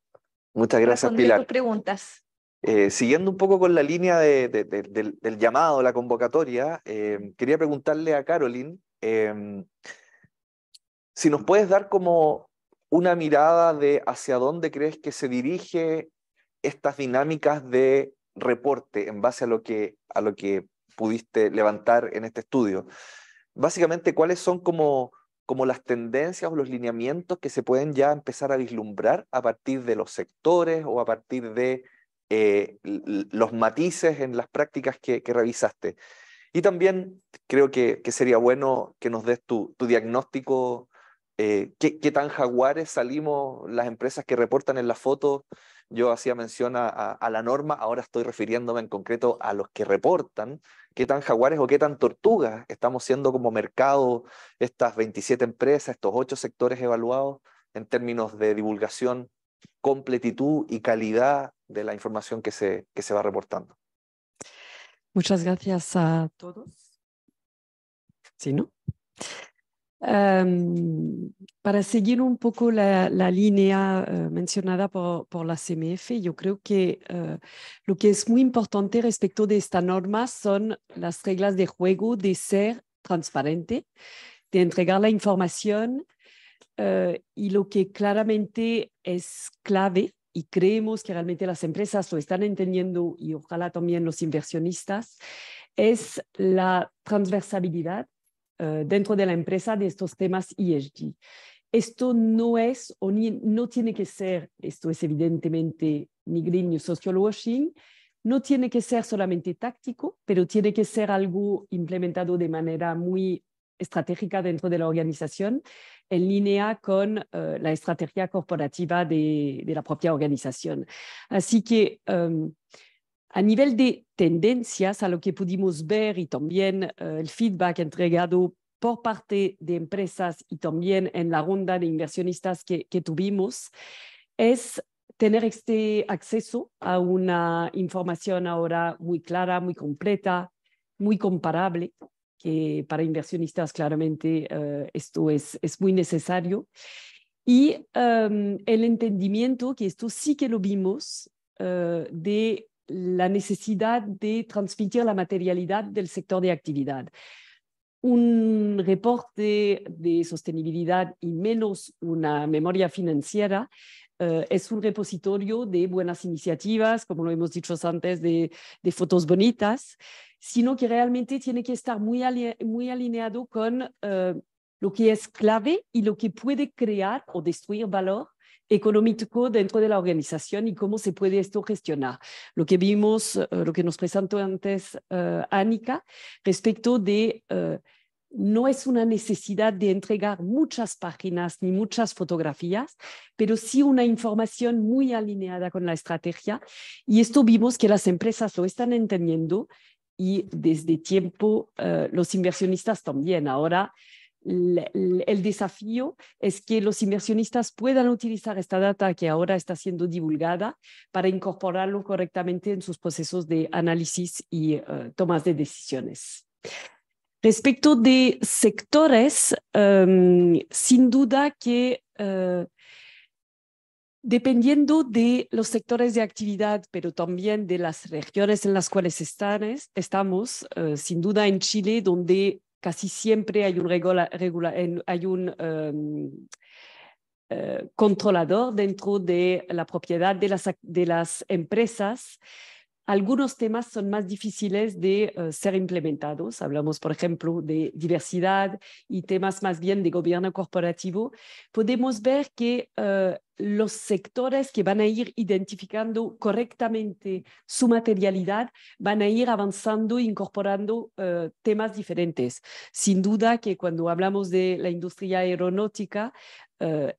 Muchas gracias, Pilar. preguntas. Eh, siguiendo un poco con la línea del, llamado, la convocatoria, eh, quería preguntarle a Caroline em, si nos puedes dar como una mirada de hacia dónde crees que se dirige estas dinámicas de reporte en base a lo que, a lo que pudiste levantar en este estudio. Básicamente, ¿cuáles son como, como las tendencias o los lineamientos que se pueden ya empezar a vislumbrar a partir de los sectores o a partir de eh, los matices en las prácticas que, revisaste. Y también creo que, sería bueno que nos des tu, diagnóstico, eh, qué, tan jaguares salimos las empresas que reportan en la foto. Yo hacía mención a, la norma, ahora estoy refiriéndome en concreto a los que reportan, qué tan jaguares o qué tan tortugas estamos siendo como mercado estas 27 empresas, estos ocho sectores evaluados en términos de divulgación, completitud y calidad de la información que se, que se va reportando. Muchas gracias a todos. ¿Sí, no? Em, para seguir un poco la, línea eh, mencionada por, por, la CMF, yo creo que eh, lo que es muy importante respecto de esta norma son las reglas de juego de ser transparente, de entregar la información eh, y lo que claramente es clave y creemos que realmente las empresas lo están entendiendo y ojalá también los inversionistas, es la transversabilidad eh, dentro de la empresa de estos temas ESG. Esto no es o no tiene que ser, esto es evidentemente ni green ni social washing, no tiene que ser solamente táctico, pero tiene que ser algo implementado de manera muy estratégica dentro de la organización, en línea con eh, la estrategia corporativa de, la propia organización. Así que em, a nivel de tendencias, a lo que pudimos ver y también eh, el feedback entregado por parte de empresas y también en la ronda de inversionistas que, que tuvimos, es tener este acceso a una información ahora muy clara, muy completa, muy comparable que para inversionistas claramente eh, esto es, es muy necesario. Y em, el entendimiento, que esto sí que lo vimos, eh, de la necesidad de transmitir la materialidad del sector de actividad. Un reporte de sostenibilidad y menos una memoria financiera eh, es un repositorio de buenas iniciativas, como lo hemos dicho antes, de, fotos bonitas, sino que realmente tiene que estar muy, alineado con eh, lo que es clave y lo que puede crear o destruir valor económico dentro de la organización y cómo se puede esto gestionar. Lo que vimos, eh, lo que nos presentó antes Anika, respecto de no es una necesidad de entregar muchas páginas ni muchas fotografías, pero sí una información muy alineada con la estrategia. Y esto vimos que las empresas lo están entendiendo y desde tiempo eh, los inversionistas también. Ahora el, desafío es que los inversionistas puedan utilizar esta data que ahora está siendo divulgada para incorporarlo correctamente en sus procesos de análisis y eh, tomas de decisiones. Respecto de sectores, em, sin duda que eh, dependiendo de los sectores de actividad, pero también de las regiones en las cuales estamos, eh, sin duda en Chile, donde casi siempre hay un, regula, hay un em, eh, controlador dentro de la propiedad de las empresas, algunos temas son más difíciles de eh, ser implementados. Hablamos, por ejemplo, de diversidad y temas más bien de gobierno corporativo. Podemos ver que eh, los sectores que van a ir identificando correctamente su materialidad van a ir avanzando incorporando eh, temas diferentes. Sin duda que cuando hablamos de la industria aeronáutica,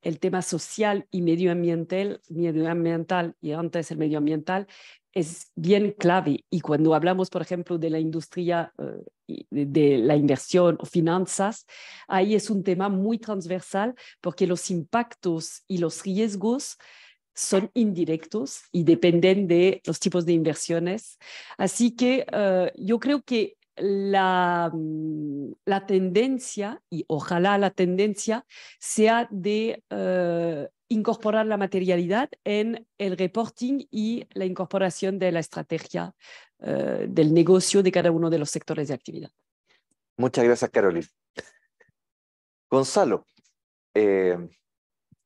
el tema social y medioambiental, medioambiental y antes el medioambiental, es bien clave. Y cuando hablamos, por ejemplo, de la industria eh, de la inversión o finanzas, ahí es un tema muy transversal porque los impactos y los riesgos son indirectos y dependen de los tipos de inversiones. Así que eh, yo creo que la, mm, la, tendencia, y ojalá la tendencia sea de eh, incorporar la materialidad en el reporting y la incorporación de la estrategia eh, del negocio de cada uno de los sectores de actividad. Muchas gracias, Carolina. Gonzalo, eh,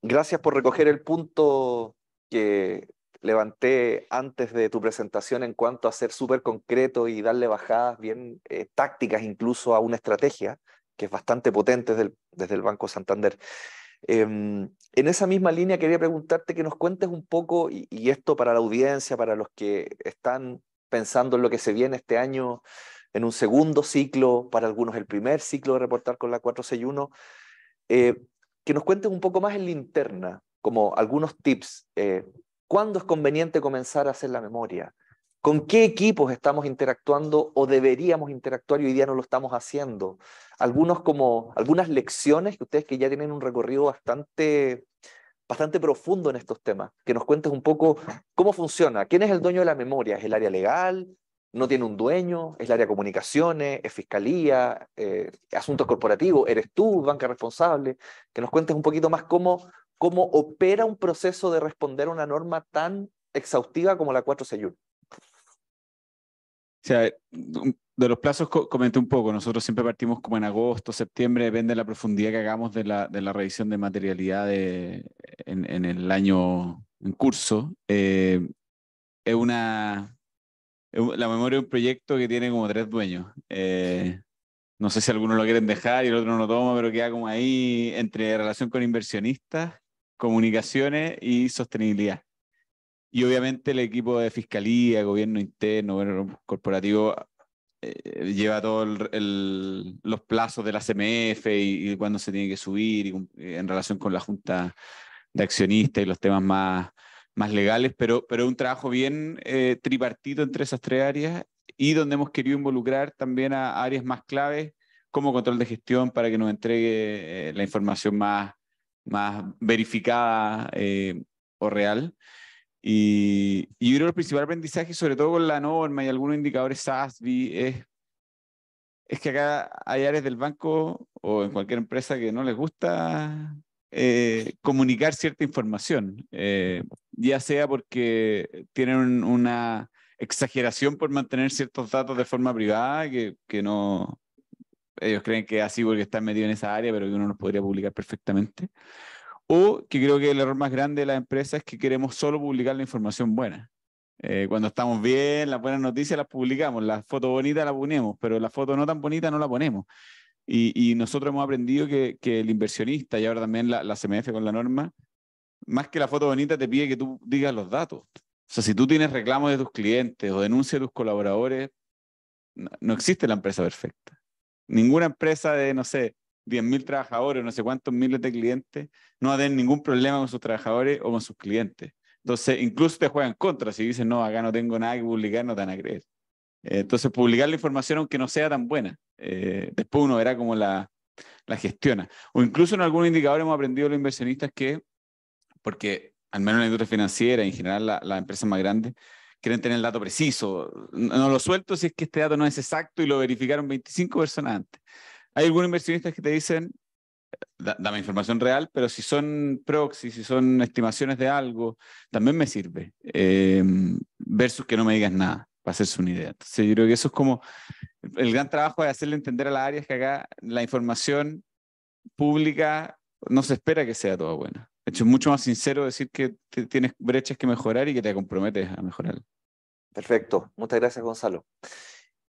gracias por recoger el punto que levanté antes de tu presentación en cuanto a ser súper concreto y darle bajadas bien eh, tácticas incluso a una estrategia que es bastante potente desde el Banco Santander. Em, en esa misma línea quería preguntarte que nos cuentes un poco, y, esto para la audiencia, para los que están pensando en lo que se viene este año, en un segundo ciclo, para algunos el primer ciclo de reportar con la 461, eh, que nos cuentes un poco más en linterna, interna, como algunos tips. Eh, ¿Cuándo es conveniente comenzar a hacer la memoria? ¿Con qué equipos estamos interactuando o deberíamos interactuar y hoy día no lo estamos haciendo? Algunos como, algunas lecciones que ustedes que ya tienen un recorrido bastante, bastante profundo en estos temas, que nos cuentes un poco cómo funciona, quién es el dueño de la memoria, es el área legal, no tiene un dueño, es el área de comunicaciones, es fiscalía, eh, asuntos corporativos, eres tú, banca responsable, que nos cuentes un poquito más cómo, cómo opera un proceso de responder a una norma tan exhaustiva como la 461 sea, de los plazos comenté un poco, nosotros siempre partimos como en agosto, septiembre, depende de la profundidad que hagamos de la, de revisión de materialidad en, el año en curso. Eh, es una... La memoria de un proyecto que tiene como tres dueños. Eh, no sé si algunos lo quieren dejar y el otro no lo toma, pero queda como ahí entre relación con inversionistas, comunicaciones y sostenibilidad. Y obviamente el equipo de fiscalía, gobierno interno, gobierno corporativo, eh, lleva todos los plazos de la CMF y, cuándo se tiene que subir eh, en relación con la Junta de Accionistas y los temas más, legales, pero, un trabajo bien eh, tripartito entre esas tres áreas y donde hemos querido involucrar también a áreas más claves como control de gestión para que nos entregue la información más, verificada o real. Y, yo creo que el principal aprendizaje, sobre todo con la norma y algunos indicadores SASB, es, es que acá hay áreas del banco o en cualquier empresa que no les gusta eh, comunicar cierta información, eh, ya sea porque tienen una exageración por mantener ciertos datos de forma privada que, no, ellos creen que es así porque están metidos en esa área, pero que uno los podría publicar perfectamente. O que creo que el error más grande de las empresas es que queremos solo publicar la información buena. Eh, cuando estamos bien, las buenas noticias las publicamos, las fotos bonitas las ponemos, pero la foto no tan bonita no la ponemos. Y, nosotros hemos aprendido que, el inversionista, y ahora también la, la CMF con la norma, más que la foto bonita te pide que tú digas los datos. O sea, si tú tienes reclamos de tus clientes o denuncias de tus colaboradores, no, existe la empresa perfecta. Ninguna empresa de, no sé, 10.000 trabajadores, no sé cuántos miles de clientes, no va ningún problema con sus trabajadores o con sus clientes. Entonces, incluso te juegan contra si dicen, no, acá no tengo nada que publicar, no te van a creer. Eh, entonces, publicar la información aunque no sea tan buena, eh, después uno verá cómo la, la gestiona. O incluso en algún indicador hemos aprendido los inversionistas que, porque al menos en la industria financiera y en general las empresas más grandes, quieren tener el dato preciso. No, no, lo suelto si es que este dato no es exacto y lo verificaron 25 personas antes hay algunos inversionistas que te dicen, dame información real, pero si son proxy, si son estimaciones de algo, también me sirve, em, versus que no me digas nada, para hacerse una idea. Entonces, yo creo que eso es como el gran trabajo de hacerle entender a las áreas que acá la información pública no se espera que sea toda buena. De hecho, es mucho más sincero decir que tienes brechas que mejorar y que te comprometes a mejorar. Perfecto. Muchas gracias, Gonzalo.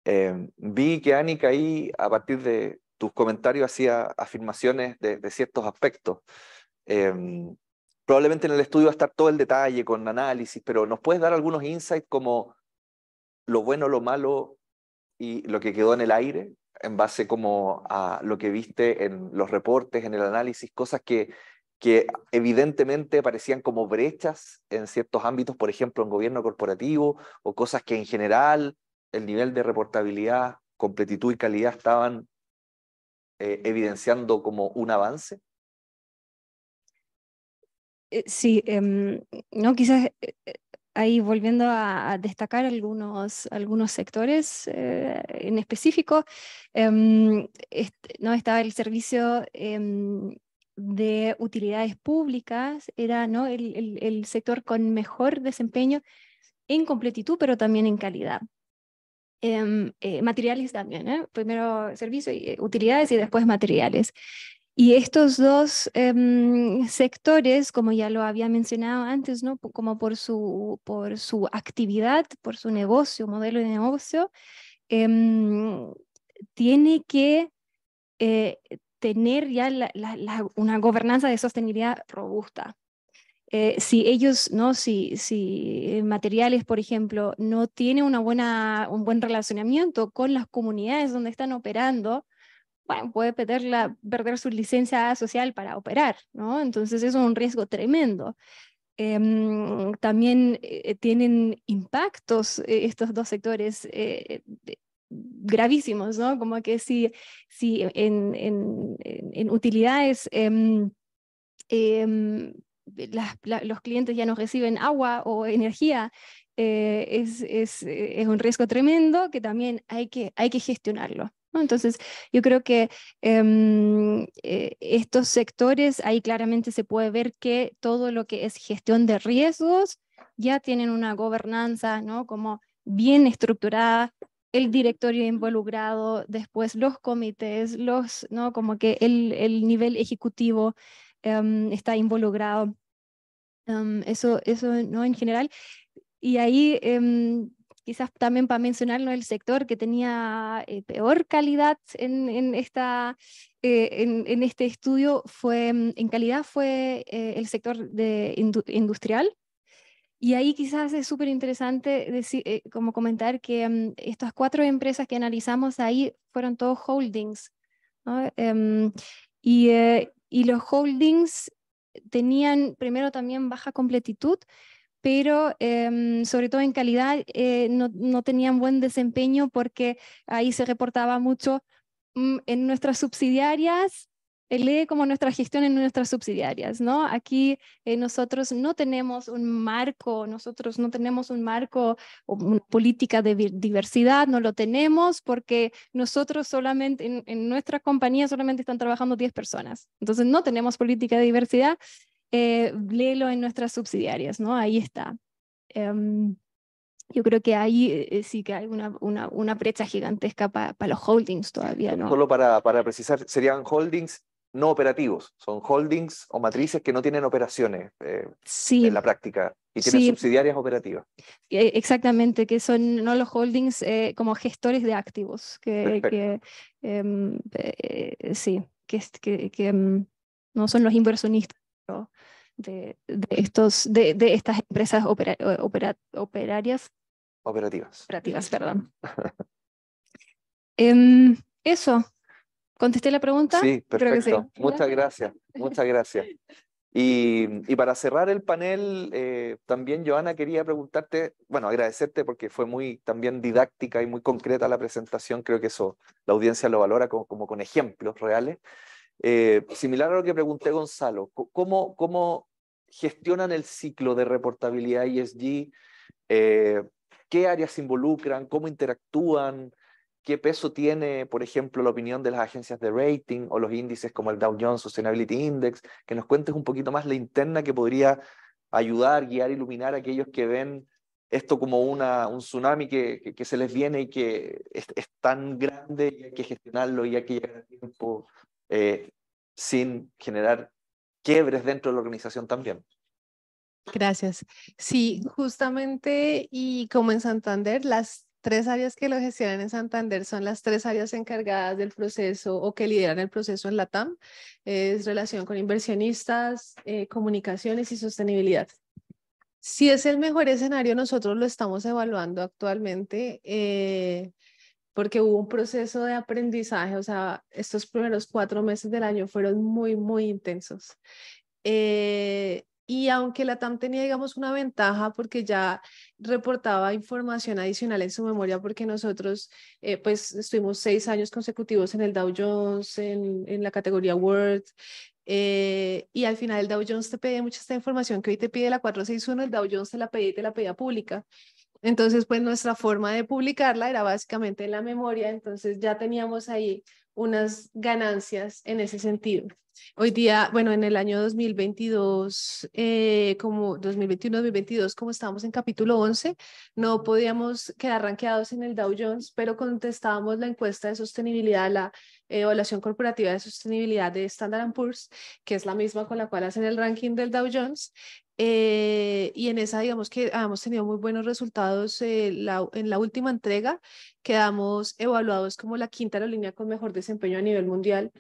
Em, vi que Annika ahí, a partir de, tus comentarios hacía afirmaciones de, ciertos aspectos. Em, probablemente en el estudio va a estar todo el detalle con análisis, pero nos puedes dar algunos insights como lo bueno, lo malo y lo que quedó en el aire, en base como a lo que viste en los reportes, en el análisis, cosas que, que evidentemente parecían como brechas en ciertos ámbitos, por ejemplo, en gobierno corporativo, o cosas que en general el nivel de reportabilidad, completitud y calidad estaban eh, evidenciando como un avance? Eh, sí, em, no, quizás eh, ahí volviendo a, destacar algunos, algunos sectores en específico, em, no estaba el servicio em, de utilidades públicas, era ¿no? el, sector con mejor desempeño en completitud, pero también en calidad. Em, eh, materiales también, ¿eh? primero servicios y eh, utilidades y después materiales. Y estos dos em, sectores, como ya lo había mencionado antes, ¿no? como por su, por su actividad, por su negocio, modelo de negocio, em, tiene que tener ya una gobernanza de sostenibilidad robusta. Eh, si ellos, ¿no? si, si materiales, por ejemplo, no tienen una buena, un buen relacionamiento con las comunidades donde están operando, bueno, puede perder, la, perder su licencia social para operar, ¿no? Entonces eso es un riesgo tremendo. Em, también eh, tienen impactos eh, estos dos sectores gravísimos, ¿no? Como que si, si en, en, en utilidades... Em, em, los clientes ya no reciben agua o energía, eh, es, es, un riesgo tremendo que también hay que, hay que gestionarlo. Entonces, yo creo que em, eh, estos sectores, ahí claramente se puede ver que todo lo que es gestión de riesgos ya tienen una gobernanza ¿no? como bien estructurada, el directorio involucrado, después los comités, los, ¿no? como que el, nivel ejecutivo em, está involucrado. Em, eso, eso ¿no? en general. Y ahí em, quizás también para mencionarlo el sector que tenía eh, peor calidad en, esta, eh, en, este estudio fue, em, en calidad fue eh, el sector de industrial. Y ahí quizás es súper interesante decir, como comentar que estas cuatro empresas que analizamos ahí fueron todos holdings. y, y los holdings tenían primero también baja completitud, pero em, sobre todo en calidad eh, no, tenían buen desempeño porque ahí se reportaba mucho mm, en nuestras subsidiarias lee como nuestra gestión en nuestras subsidiarias, ¿no? Aquí eh, nosotros no tenemos un marco, nosotros no tenemos un marco o una política de diversidad, no lo tenemos porque nosotros solamente, en, nuestra compañía solamente están trabajando 10 personas, entonces no tenemos política de diversidad, eh, léelo en nuestras subsidiarias, ¿no? Ahí está. Em, yo creo que ahí eh, eh, sí que hay una, una, brecha gigantesca para los holdings todavía, ¿no? Solo para, para, precisar, ¿serían holdings no operativos, son holdings o matrices que no tienen operaciones eh, en la práctica y tienen subsidiarias operativas. E, exactamente, que son no los holdings eh, como gestores de activos, que, em, eh, sí, que, em, no son los inversionistas. De, estos, de, estas empresas operarias. Operativas. Operativas, perdón. Em, eso, ¿Contesté la pregunta? Sí, perfecto. Muchas gracias, muchas gracias. Y, para cerrar el panel, eh, también Joana quería preguntarte, bueno, agradecerte porque fue muy también didáctica y muy concreta la presentación, creo que eso la audiencia lo valora como, con ejemplos reales. Eh, similar a lo que pregunté Gonzalo, ¿cómo, cómo gestionan el ciclo de reportabilidad ESG? Eh, ¿Qué áreas involucran? ¿Cómo interactúan? qué peso tiene, por ejemplo, la opinión de las agencias de rating o los índices como el Dow Jones Sustainability Index, que nos cuentes un poquito más la interna que podría ayudar, guiar, iluminar a aquellos que ven esto como una, un tsunami que, que, se les viene y que es, tan grande y hay que gestionarlo y hay que llegar a tiempo eh, sin generar quiebres dentro de la organización también. Gracias. Sí, justamente y como en Santander, las tres áreas que lo gestionan en Santander son las tres áreas encargadas del proceso o que lideran el proceso en LATAM. Es relación con inversionistas, eh, comunicaciones y sostenibilidad. Si es el mejor escenario, nosotros lo estamos evaluando actualmente. Eh, porque hubo un proceso de aprendizaje, o sea, estos primeros cuatro meses del año fueron muy, muy intensos. Eh, y aunque la TAM tenía, digamos, una ventaja porque ya reportaba información adicional en su memoria, porque nosotros, eh, pues, estuvimos seis años consecutivos en el Dow Jones, en, en la categoría Word, eh, y al final el Dow Jones te pide mucha esta información que hoy te pide la 461, el Dow Jones te la pedía y te la pedía pública. Entonces, pues nuestra forma de publicarla era básicamente en la memoria, entonces ya teníamos ahí unas ganancias en ese sentido. Hoy día, bueno, en el año 2022, eh, como 2021-2022, como estábamos en capítulo 11, no podíamos quedar ranqueados en el Dow Jones, pero contestábamos la encuesta de sostenibilidad, la evaluación corporativa de sostenibilidad de Standard Poor's, que es la misma con la cual hacen el ranking del Dow Jones, eh, y en esa, digamos que hemos tenido muy buenos resultados. Eh, en la última entrega quedamos evaluados como la quinta aerolínea con mejor desempeño a nivel mundial.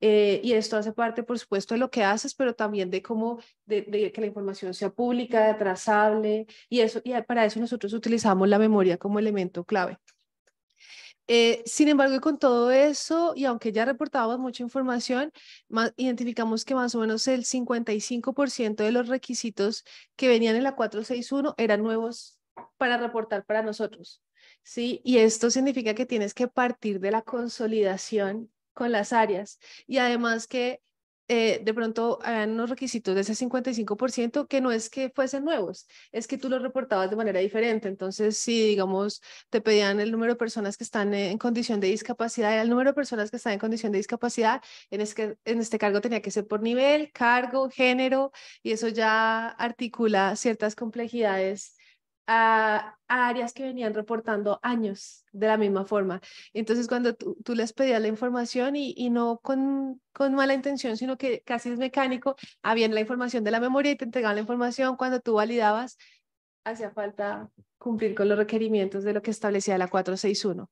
Eh, y esto hace parte, por supuesto, de lo que haces, pero también de cómo, de, que la información sea pública, trazable, y, eso, y para eso nosotros utilizamos la memoria como elemento clave. Eh, sin embargo, con todo eso, y aunque ya reportábamos mucha información, identificamos que más o menos el 55% de los requisitos que venían en la 461 eran nuevos para reportar para nosotros. ¿sí? Y esto significa que tienes que partir de la consolidación con las áreas y además que eh, de pronto eran unos requisitos de ese 55% que no es que fuesen nuevos, es que tú los reportabas de manera diferente. Entonces, si digamos te pedían el número de personas que están en condición de discapacidad, era el número de personas que están en condición de discapacidad, en, es que, en este cargo tenía que ser por nivel, cargo, género, y eso ya articula ciertas complejidades a, áreas que venían reportando años de la misma forma. Entonces, cuando tú, les pedías la información y, no con, con, mala intención, sino que casi es mecánico, habían la información de la memoria y te entregaban la información. Cuando tú validabas, hacía falta cumplir con los requerimientos de lo que establecía la 461.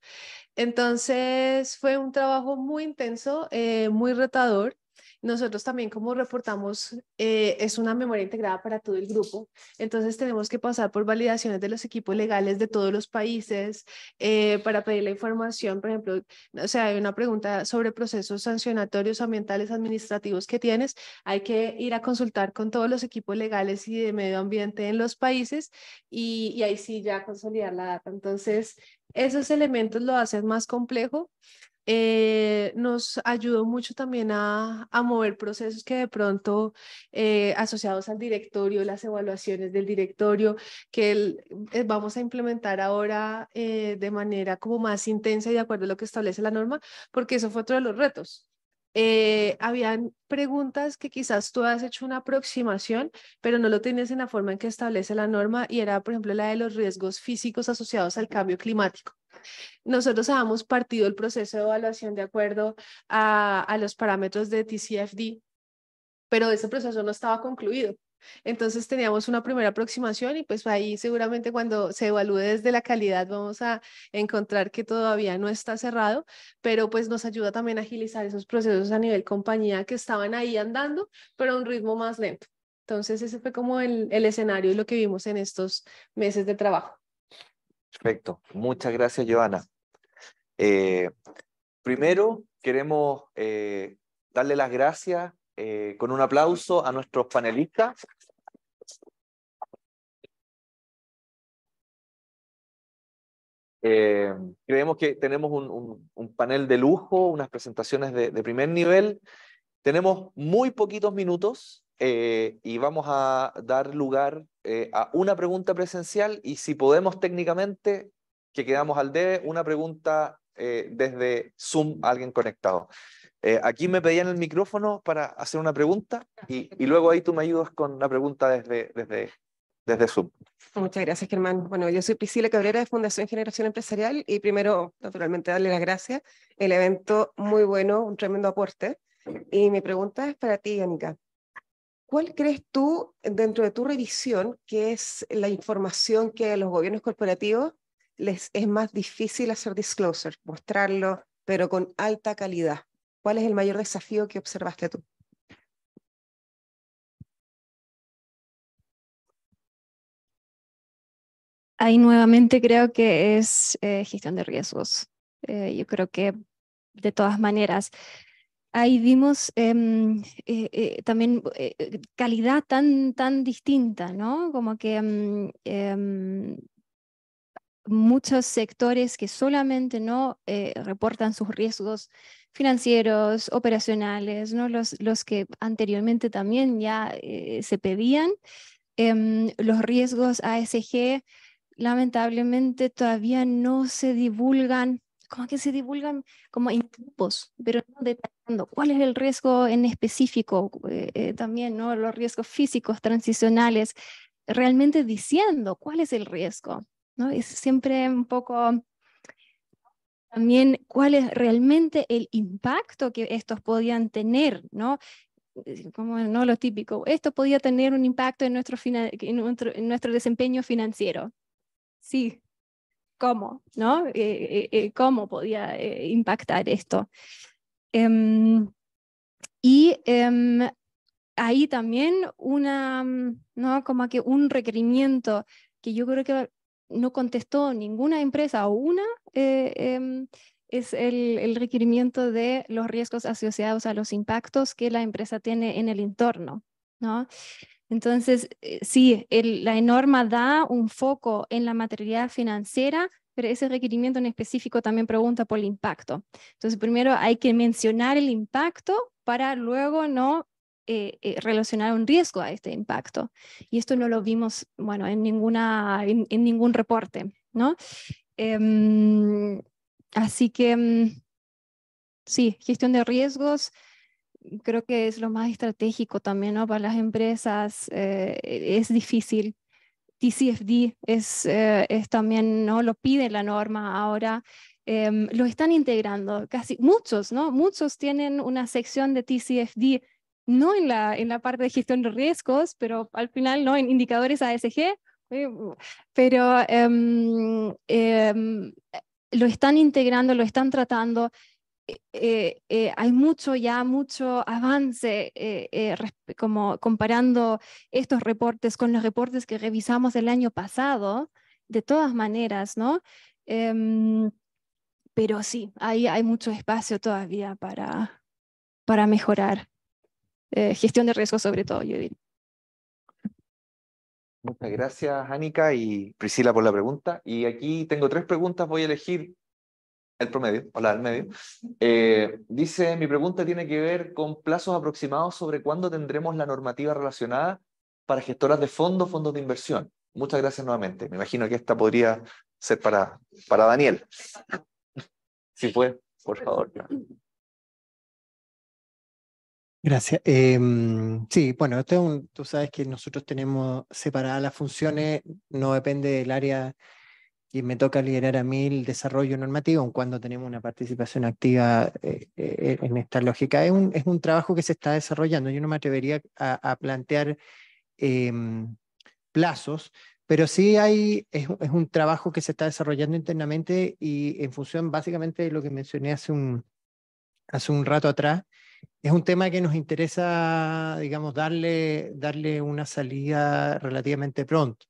Entonces, fue un trabajo muy intenso, eh, muy retador nosotros también como reportamos, eh, es una memoria integrada para todo el grupo, entonces tenemos que pasar por validaciones de los equipos legales de todos los países eh, para pedir la información, por ejemplo, o sea, hay una pregunta sobre procesos sancionatorios, ambientales, administrativos que tienes, hay que ir a consultar con todos los equipos legales y de medio ambiente en los países y, y ahí sí ya consolidar la data. Entonces, esos elementos lo hacen más complejo. Eh, nos ayudó mucho también a, mover procesos que de pronto eh, asociados al directorio, las evaluaciones del directorio, que eh, vamos a implementar ahora de manera como más intensa y de acuerdo a lo que establece la norma, porque eso fue otro de los retos. habían preguntas que quizás tú has hecho una aproximación, pero no lo tienes en la forma en que establece la norma y era, por ejemplo, la de los riesgos físicos asociados al cambio climático nosotros habíamos partido el proceso de evaluación de acuerdo a, los parámetros de TCFD, pero ese proceso no estaba concluido. Entonces teníamos una primera aproximación y pues ahí seguramente cuando se evalúe desde la calidad vamos a encontrar que todavía no está cerrado, pero pues nos ayuda también a agilizar esos procesos a nivel compañía que estaban ahí andando, pero a un ritmo más lento. Entonces ese fue como el escenario y lo que vimos en estos meses de trabajo. Perfecto. Muchas gracias, Joana. Eh, primero, queremos eh, darle las gracias eh, con un aplauso a nuestros panelistas. creemos que tenemos un, panel de lujo, unas presentaciones de primer nivel. Tenemos muy poquitos minutos, eh, y vamos a dar lugar eh, a una pregunta presencial y si podemos técnicamente, que quedamos al debe, una pregunta eh, desde Zoom alguien conectado. aquí me pedían el micrófono para hacer una pregunta y, luego ahí tú me ayudas con la pregunta desde, desde, desde Zoom. Muchas gracias, Germán. Bueno, yo soy Priscila Cabrera de Fundación Generación Empresarial y primero, naturalmente, darle las gracias. El evento muy bueno, un tremendo aporte. Y mi pregunta es para ti, Anika. ¿Cuál crees tú, dentro de tu revisión, que es la información que a los gobiernos corporativos les es más difícil hacer disclosure, mostrarlo, pero con alta calidad? ¿Cuál es el mayor desafío que observaste tú? Ahí nuevamente creo que es eh, gestión de riesgos. Eh, yo creo que de todas maneras, ahí vimos em, eh, eh, también eh, calidad tan, tan distinta, ¿no? Como que em, em, muchos sectores que solamente no reportan sus riesgos financieros, operacionales, ¿no? los, los que anteriormente también ya se pedían. los riesgos ASG lamentablemente todavía no se divulgan como que se divulgan como en grupos, pero no detallando cuál es el riesgo en específico, eh, eh, también ¿no? los riesgos físicos, transicionales, realmente diciendo cuál es el riesgo. ¿no? Es siempre un poco también cuál es realmente el impacto que estos podían tener, ¿no? Eh, como no lo típico, esto podía tener un impacto en nuestro, en nuestro, en nuestro desempeño financiero. Sí, cómo, ¿no? Eh, eh, eh, cómo podía impactar esto. Em, y em, ahí también una, mm, ¿no? Como que un requerimiento que yo creo que no contestó ninguna empresa o una, em, es el, el, requerimiento de los riesgos asociados a los impactos que la empresa tiene en el entorno, ¿no? Entonces, eh, sí, la norma da un foco en la materialidad financiera, pero ese requerimiento en específico también pregunta por el impacto. Entonces, primero hay que mencionar el impacto para luego no eh, eh, relacionar un riesgo a este impacto. Y esto no lo vimos, bueno, en, ninguna, en, ningún reporte, ¿no? Em, así que, mm, sí, gestión de riesgos, creo que es lo más estratégico también ¿no? para las empresas. Eh, e-, es difícil. TCFD es, eh, es, también, ¿no? lo pide la norma ahora. Em, lo están integrando casi muchos, ¿no? Muchos tienen una sección de TCFD, no en la, en la parte de gestión de riesgos, pero al final, ¿no? En indicadores ASG. Eh, pero em, em, lo están integrando, lo están tratando eh, eh, eh, hay mucho, ya mucho avance eh, como comparando estos reportes con los reportes que revisamos el año pasado, de todas maneras, ¿no? Em, pero sí, ahí hay mucho espacio todavía para, para mejorar. gestión de riesgo sobre todo, yo Muchas gracias, Anika y Priscila, por la pregunta. Y aquí tengo tres preguntas, voy a elegir el promedio, hola, el medio, eh, dice, mi pregunta tiene que ver con plazos aproximados sobre cuándo tendremos la normativa relacionada para gestoras de fondos, fondos de inversión. Muchas gracias nuevamente. Me imagino que esta podría ser para, para Daniel. si puede, por favor. Gracias. Em, sí, bueno, tú sabes que nosotros tenemos separadas las funciones, no depende del área y me toca liderar a mí el desarrollo normativo, en cuando tenemos una participación activa eh, eh, en esta lógica. Es un, es un, trabajo que se está desarrollando. Yo no me atrevería a, plantear em, plazos, pero sí hay, es, es, un trabajo que se está desarrollando internamente y en función básicamente de lo que mencioné hace un, hace un rato atrás. Es un tema que nos interesa, digamos, darle, darle una salida relativamente pronto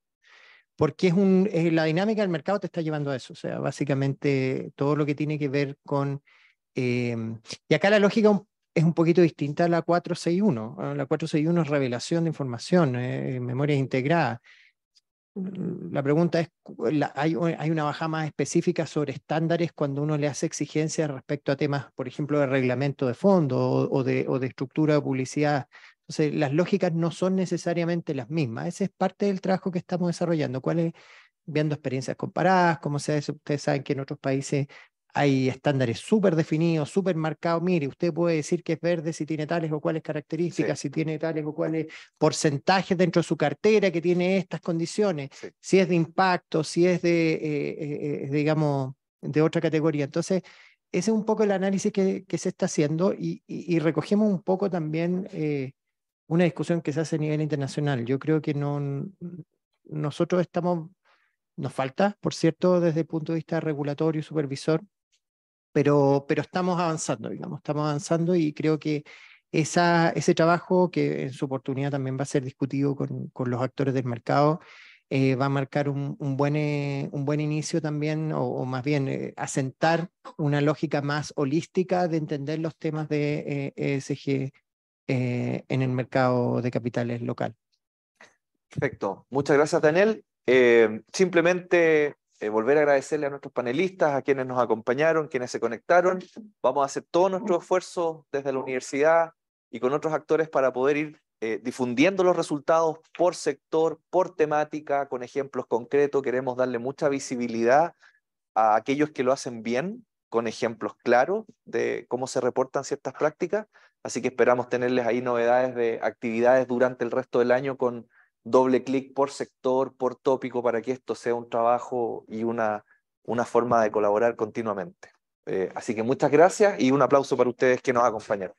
porque es un, eh, la dinámica del mercado te está llevando a eso, o sea, básicamente todo lo que tiene que ver con... Em, y acá la lógica es un poquito distinta a la 461, ah, la 461 es revelación de información, eh, memoria integrada. Mm, la pregunta es, hay, una baja más específica sobre estándares cuando uno le hace exigencias respecto a temas, por ejemplo, de reglamento de fondo o, de, o de, estructura de publicidad entonces, las lógicas no son necesariamente las mismas. Ese es parte del trabajo que estamos desarrollando. ¿Cuál es? Viendo experiencias comparadas, como ustedes saben que en otros países hay estándares súper definidos, súper marcados. Mire, usted puede decir que es verde si tiene tales o cuáles características, si tiene tales o cuáles porcentajes dentro de su cartera que tiene estas condiciones, si es de impacto, si es de, eh, eh, digamos, de otra categoría. Entonces, ese es un poco el análisis que, se está haciendo y, recogemos un poco también eh, una discusión que se hace a nivel internacional. Yo creo que no, nosotros estamos, nos falta, por cierto, desde el punto de vista regulatorio y supervisor, pero, pero estamos avanzando, digamos, estamos avanzando y creo que esa, ese trabajo, que en su oportunidad también va a ser discutido con, con los actores del mercado, eh, va a marcar un, buen, eh, un buen inicio también, o, más bien eh, asentar una lógica más holística de entender los temas de ESG e eh, en el mercado de capitales local. Perfecto. Muchas gracias, Daniel. Eh, simplemente eh, volver a agradecerle a nuestros panelistas, a quienes nos acompañaron, quienes se conectaron. Vamos a hacer todo nuestro esfuerzo desde la universidad y con otros actores para poder ir difundiendo los resultados por sector, por temática, con ejemplos concretos. Queremos darle mucha visibilidad a aquellos que lo hacen bien con ejemplos claros de cómo se reportan ciertas prácticas, así que esperamos tenerles ahí novedades de actividades durante el resto del año con doble clic por sector, por tópico, para que esto sea un trabajo y una, una forma de colaborar continuamente. Eh, así que muchas gracias y un aplauso para ustedes que nos acompañaron.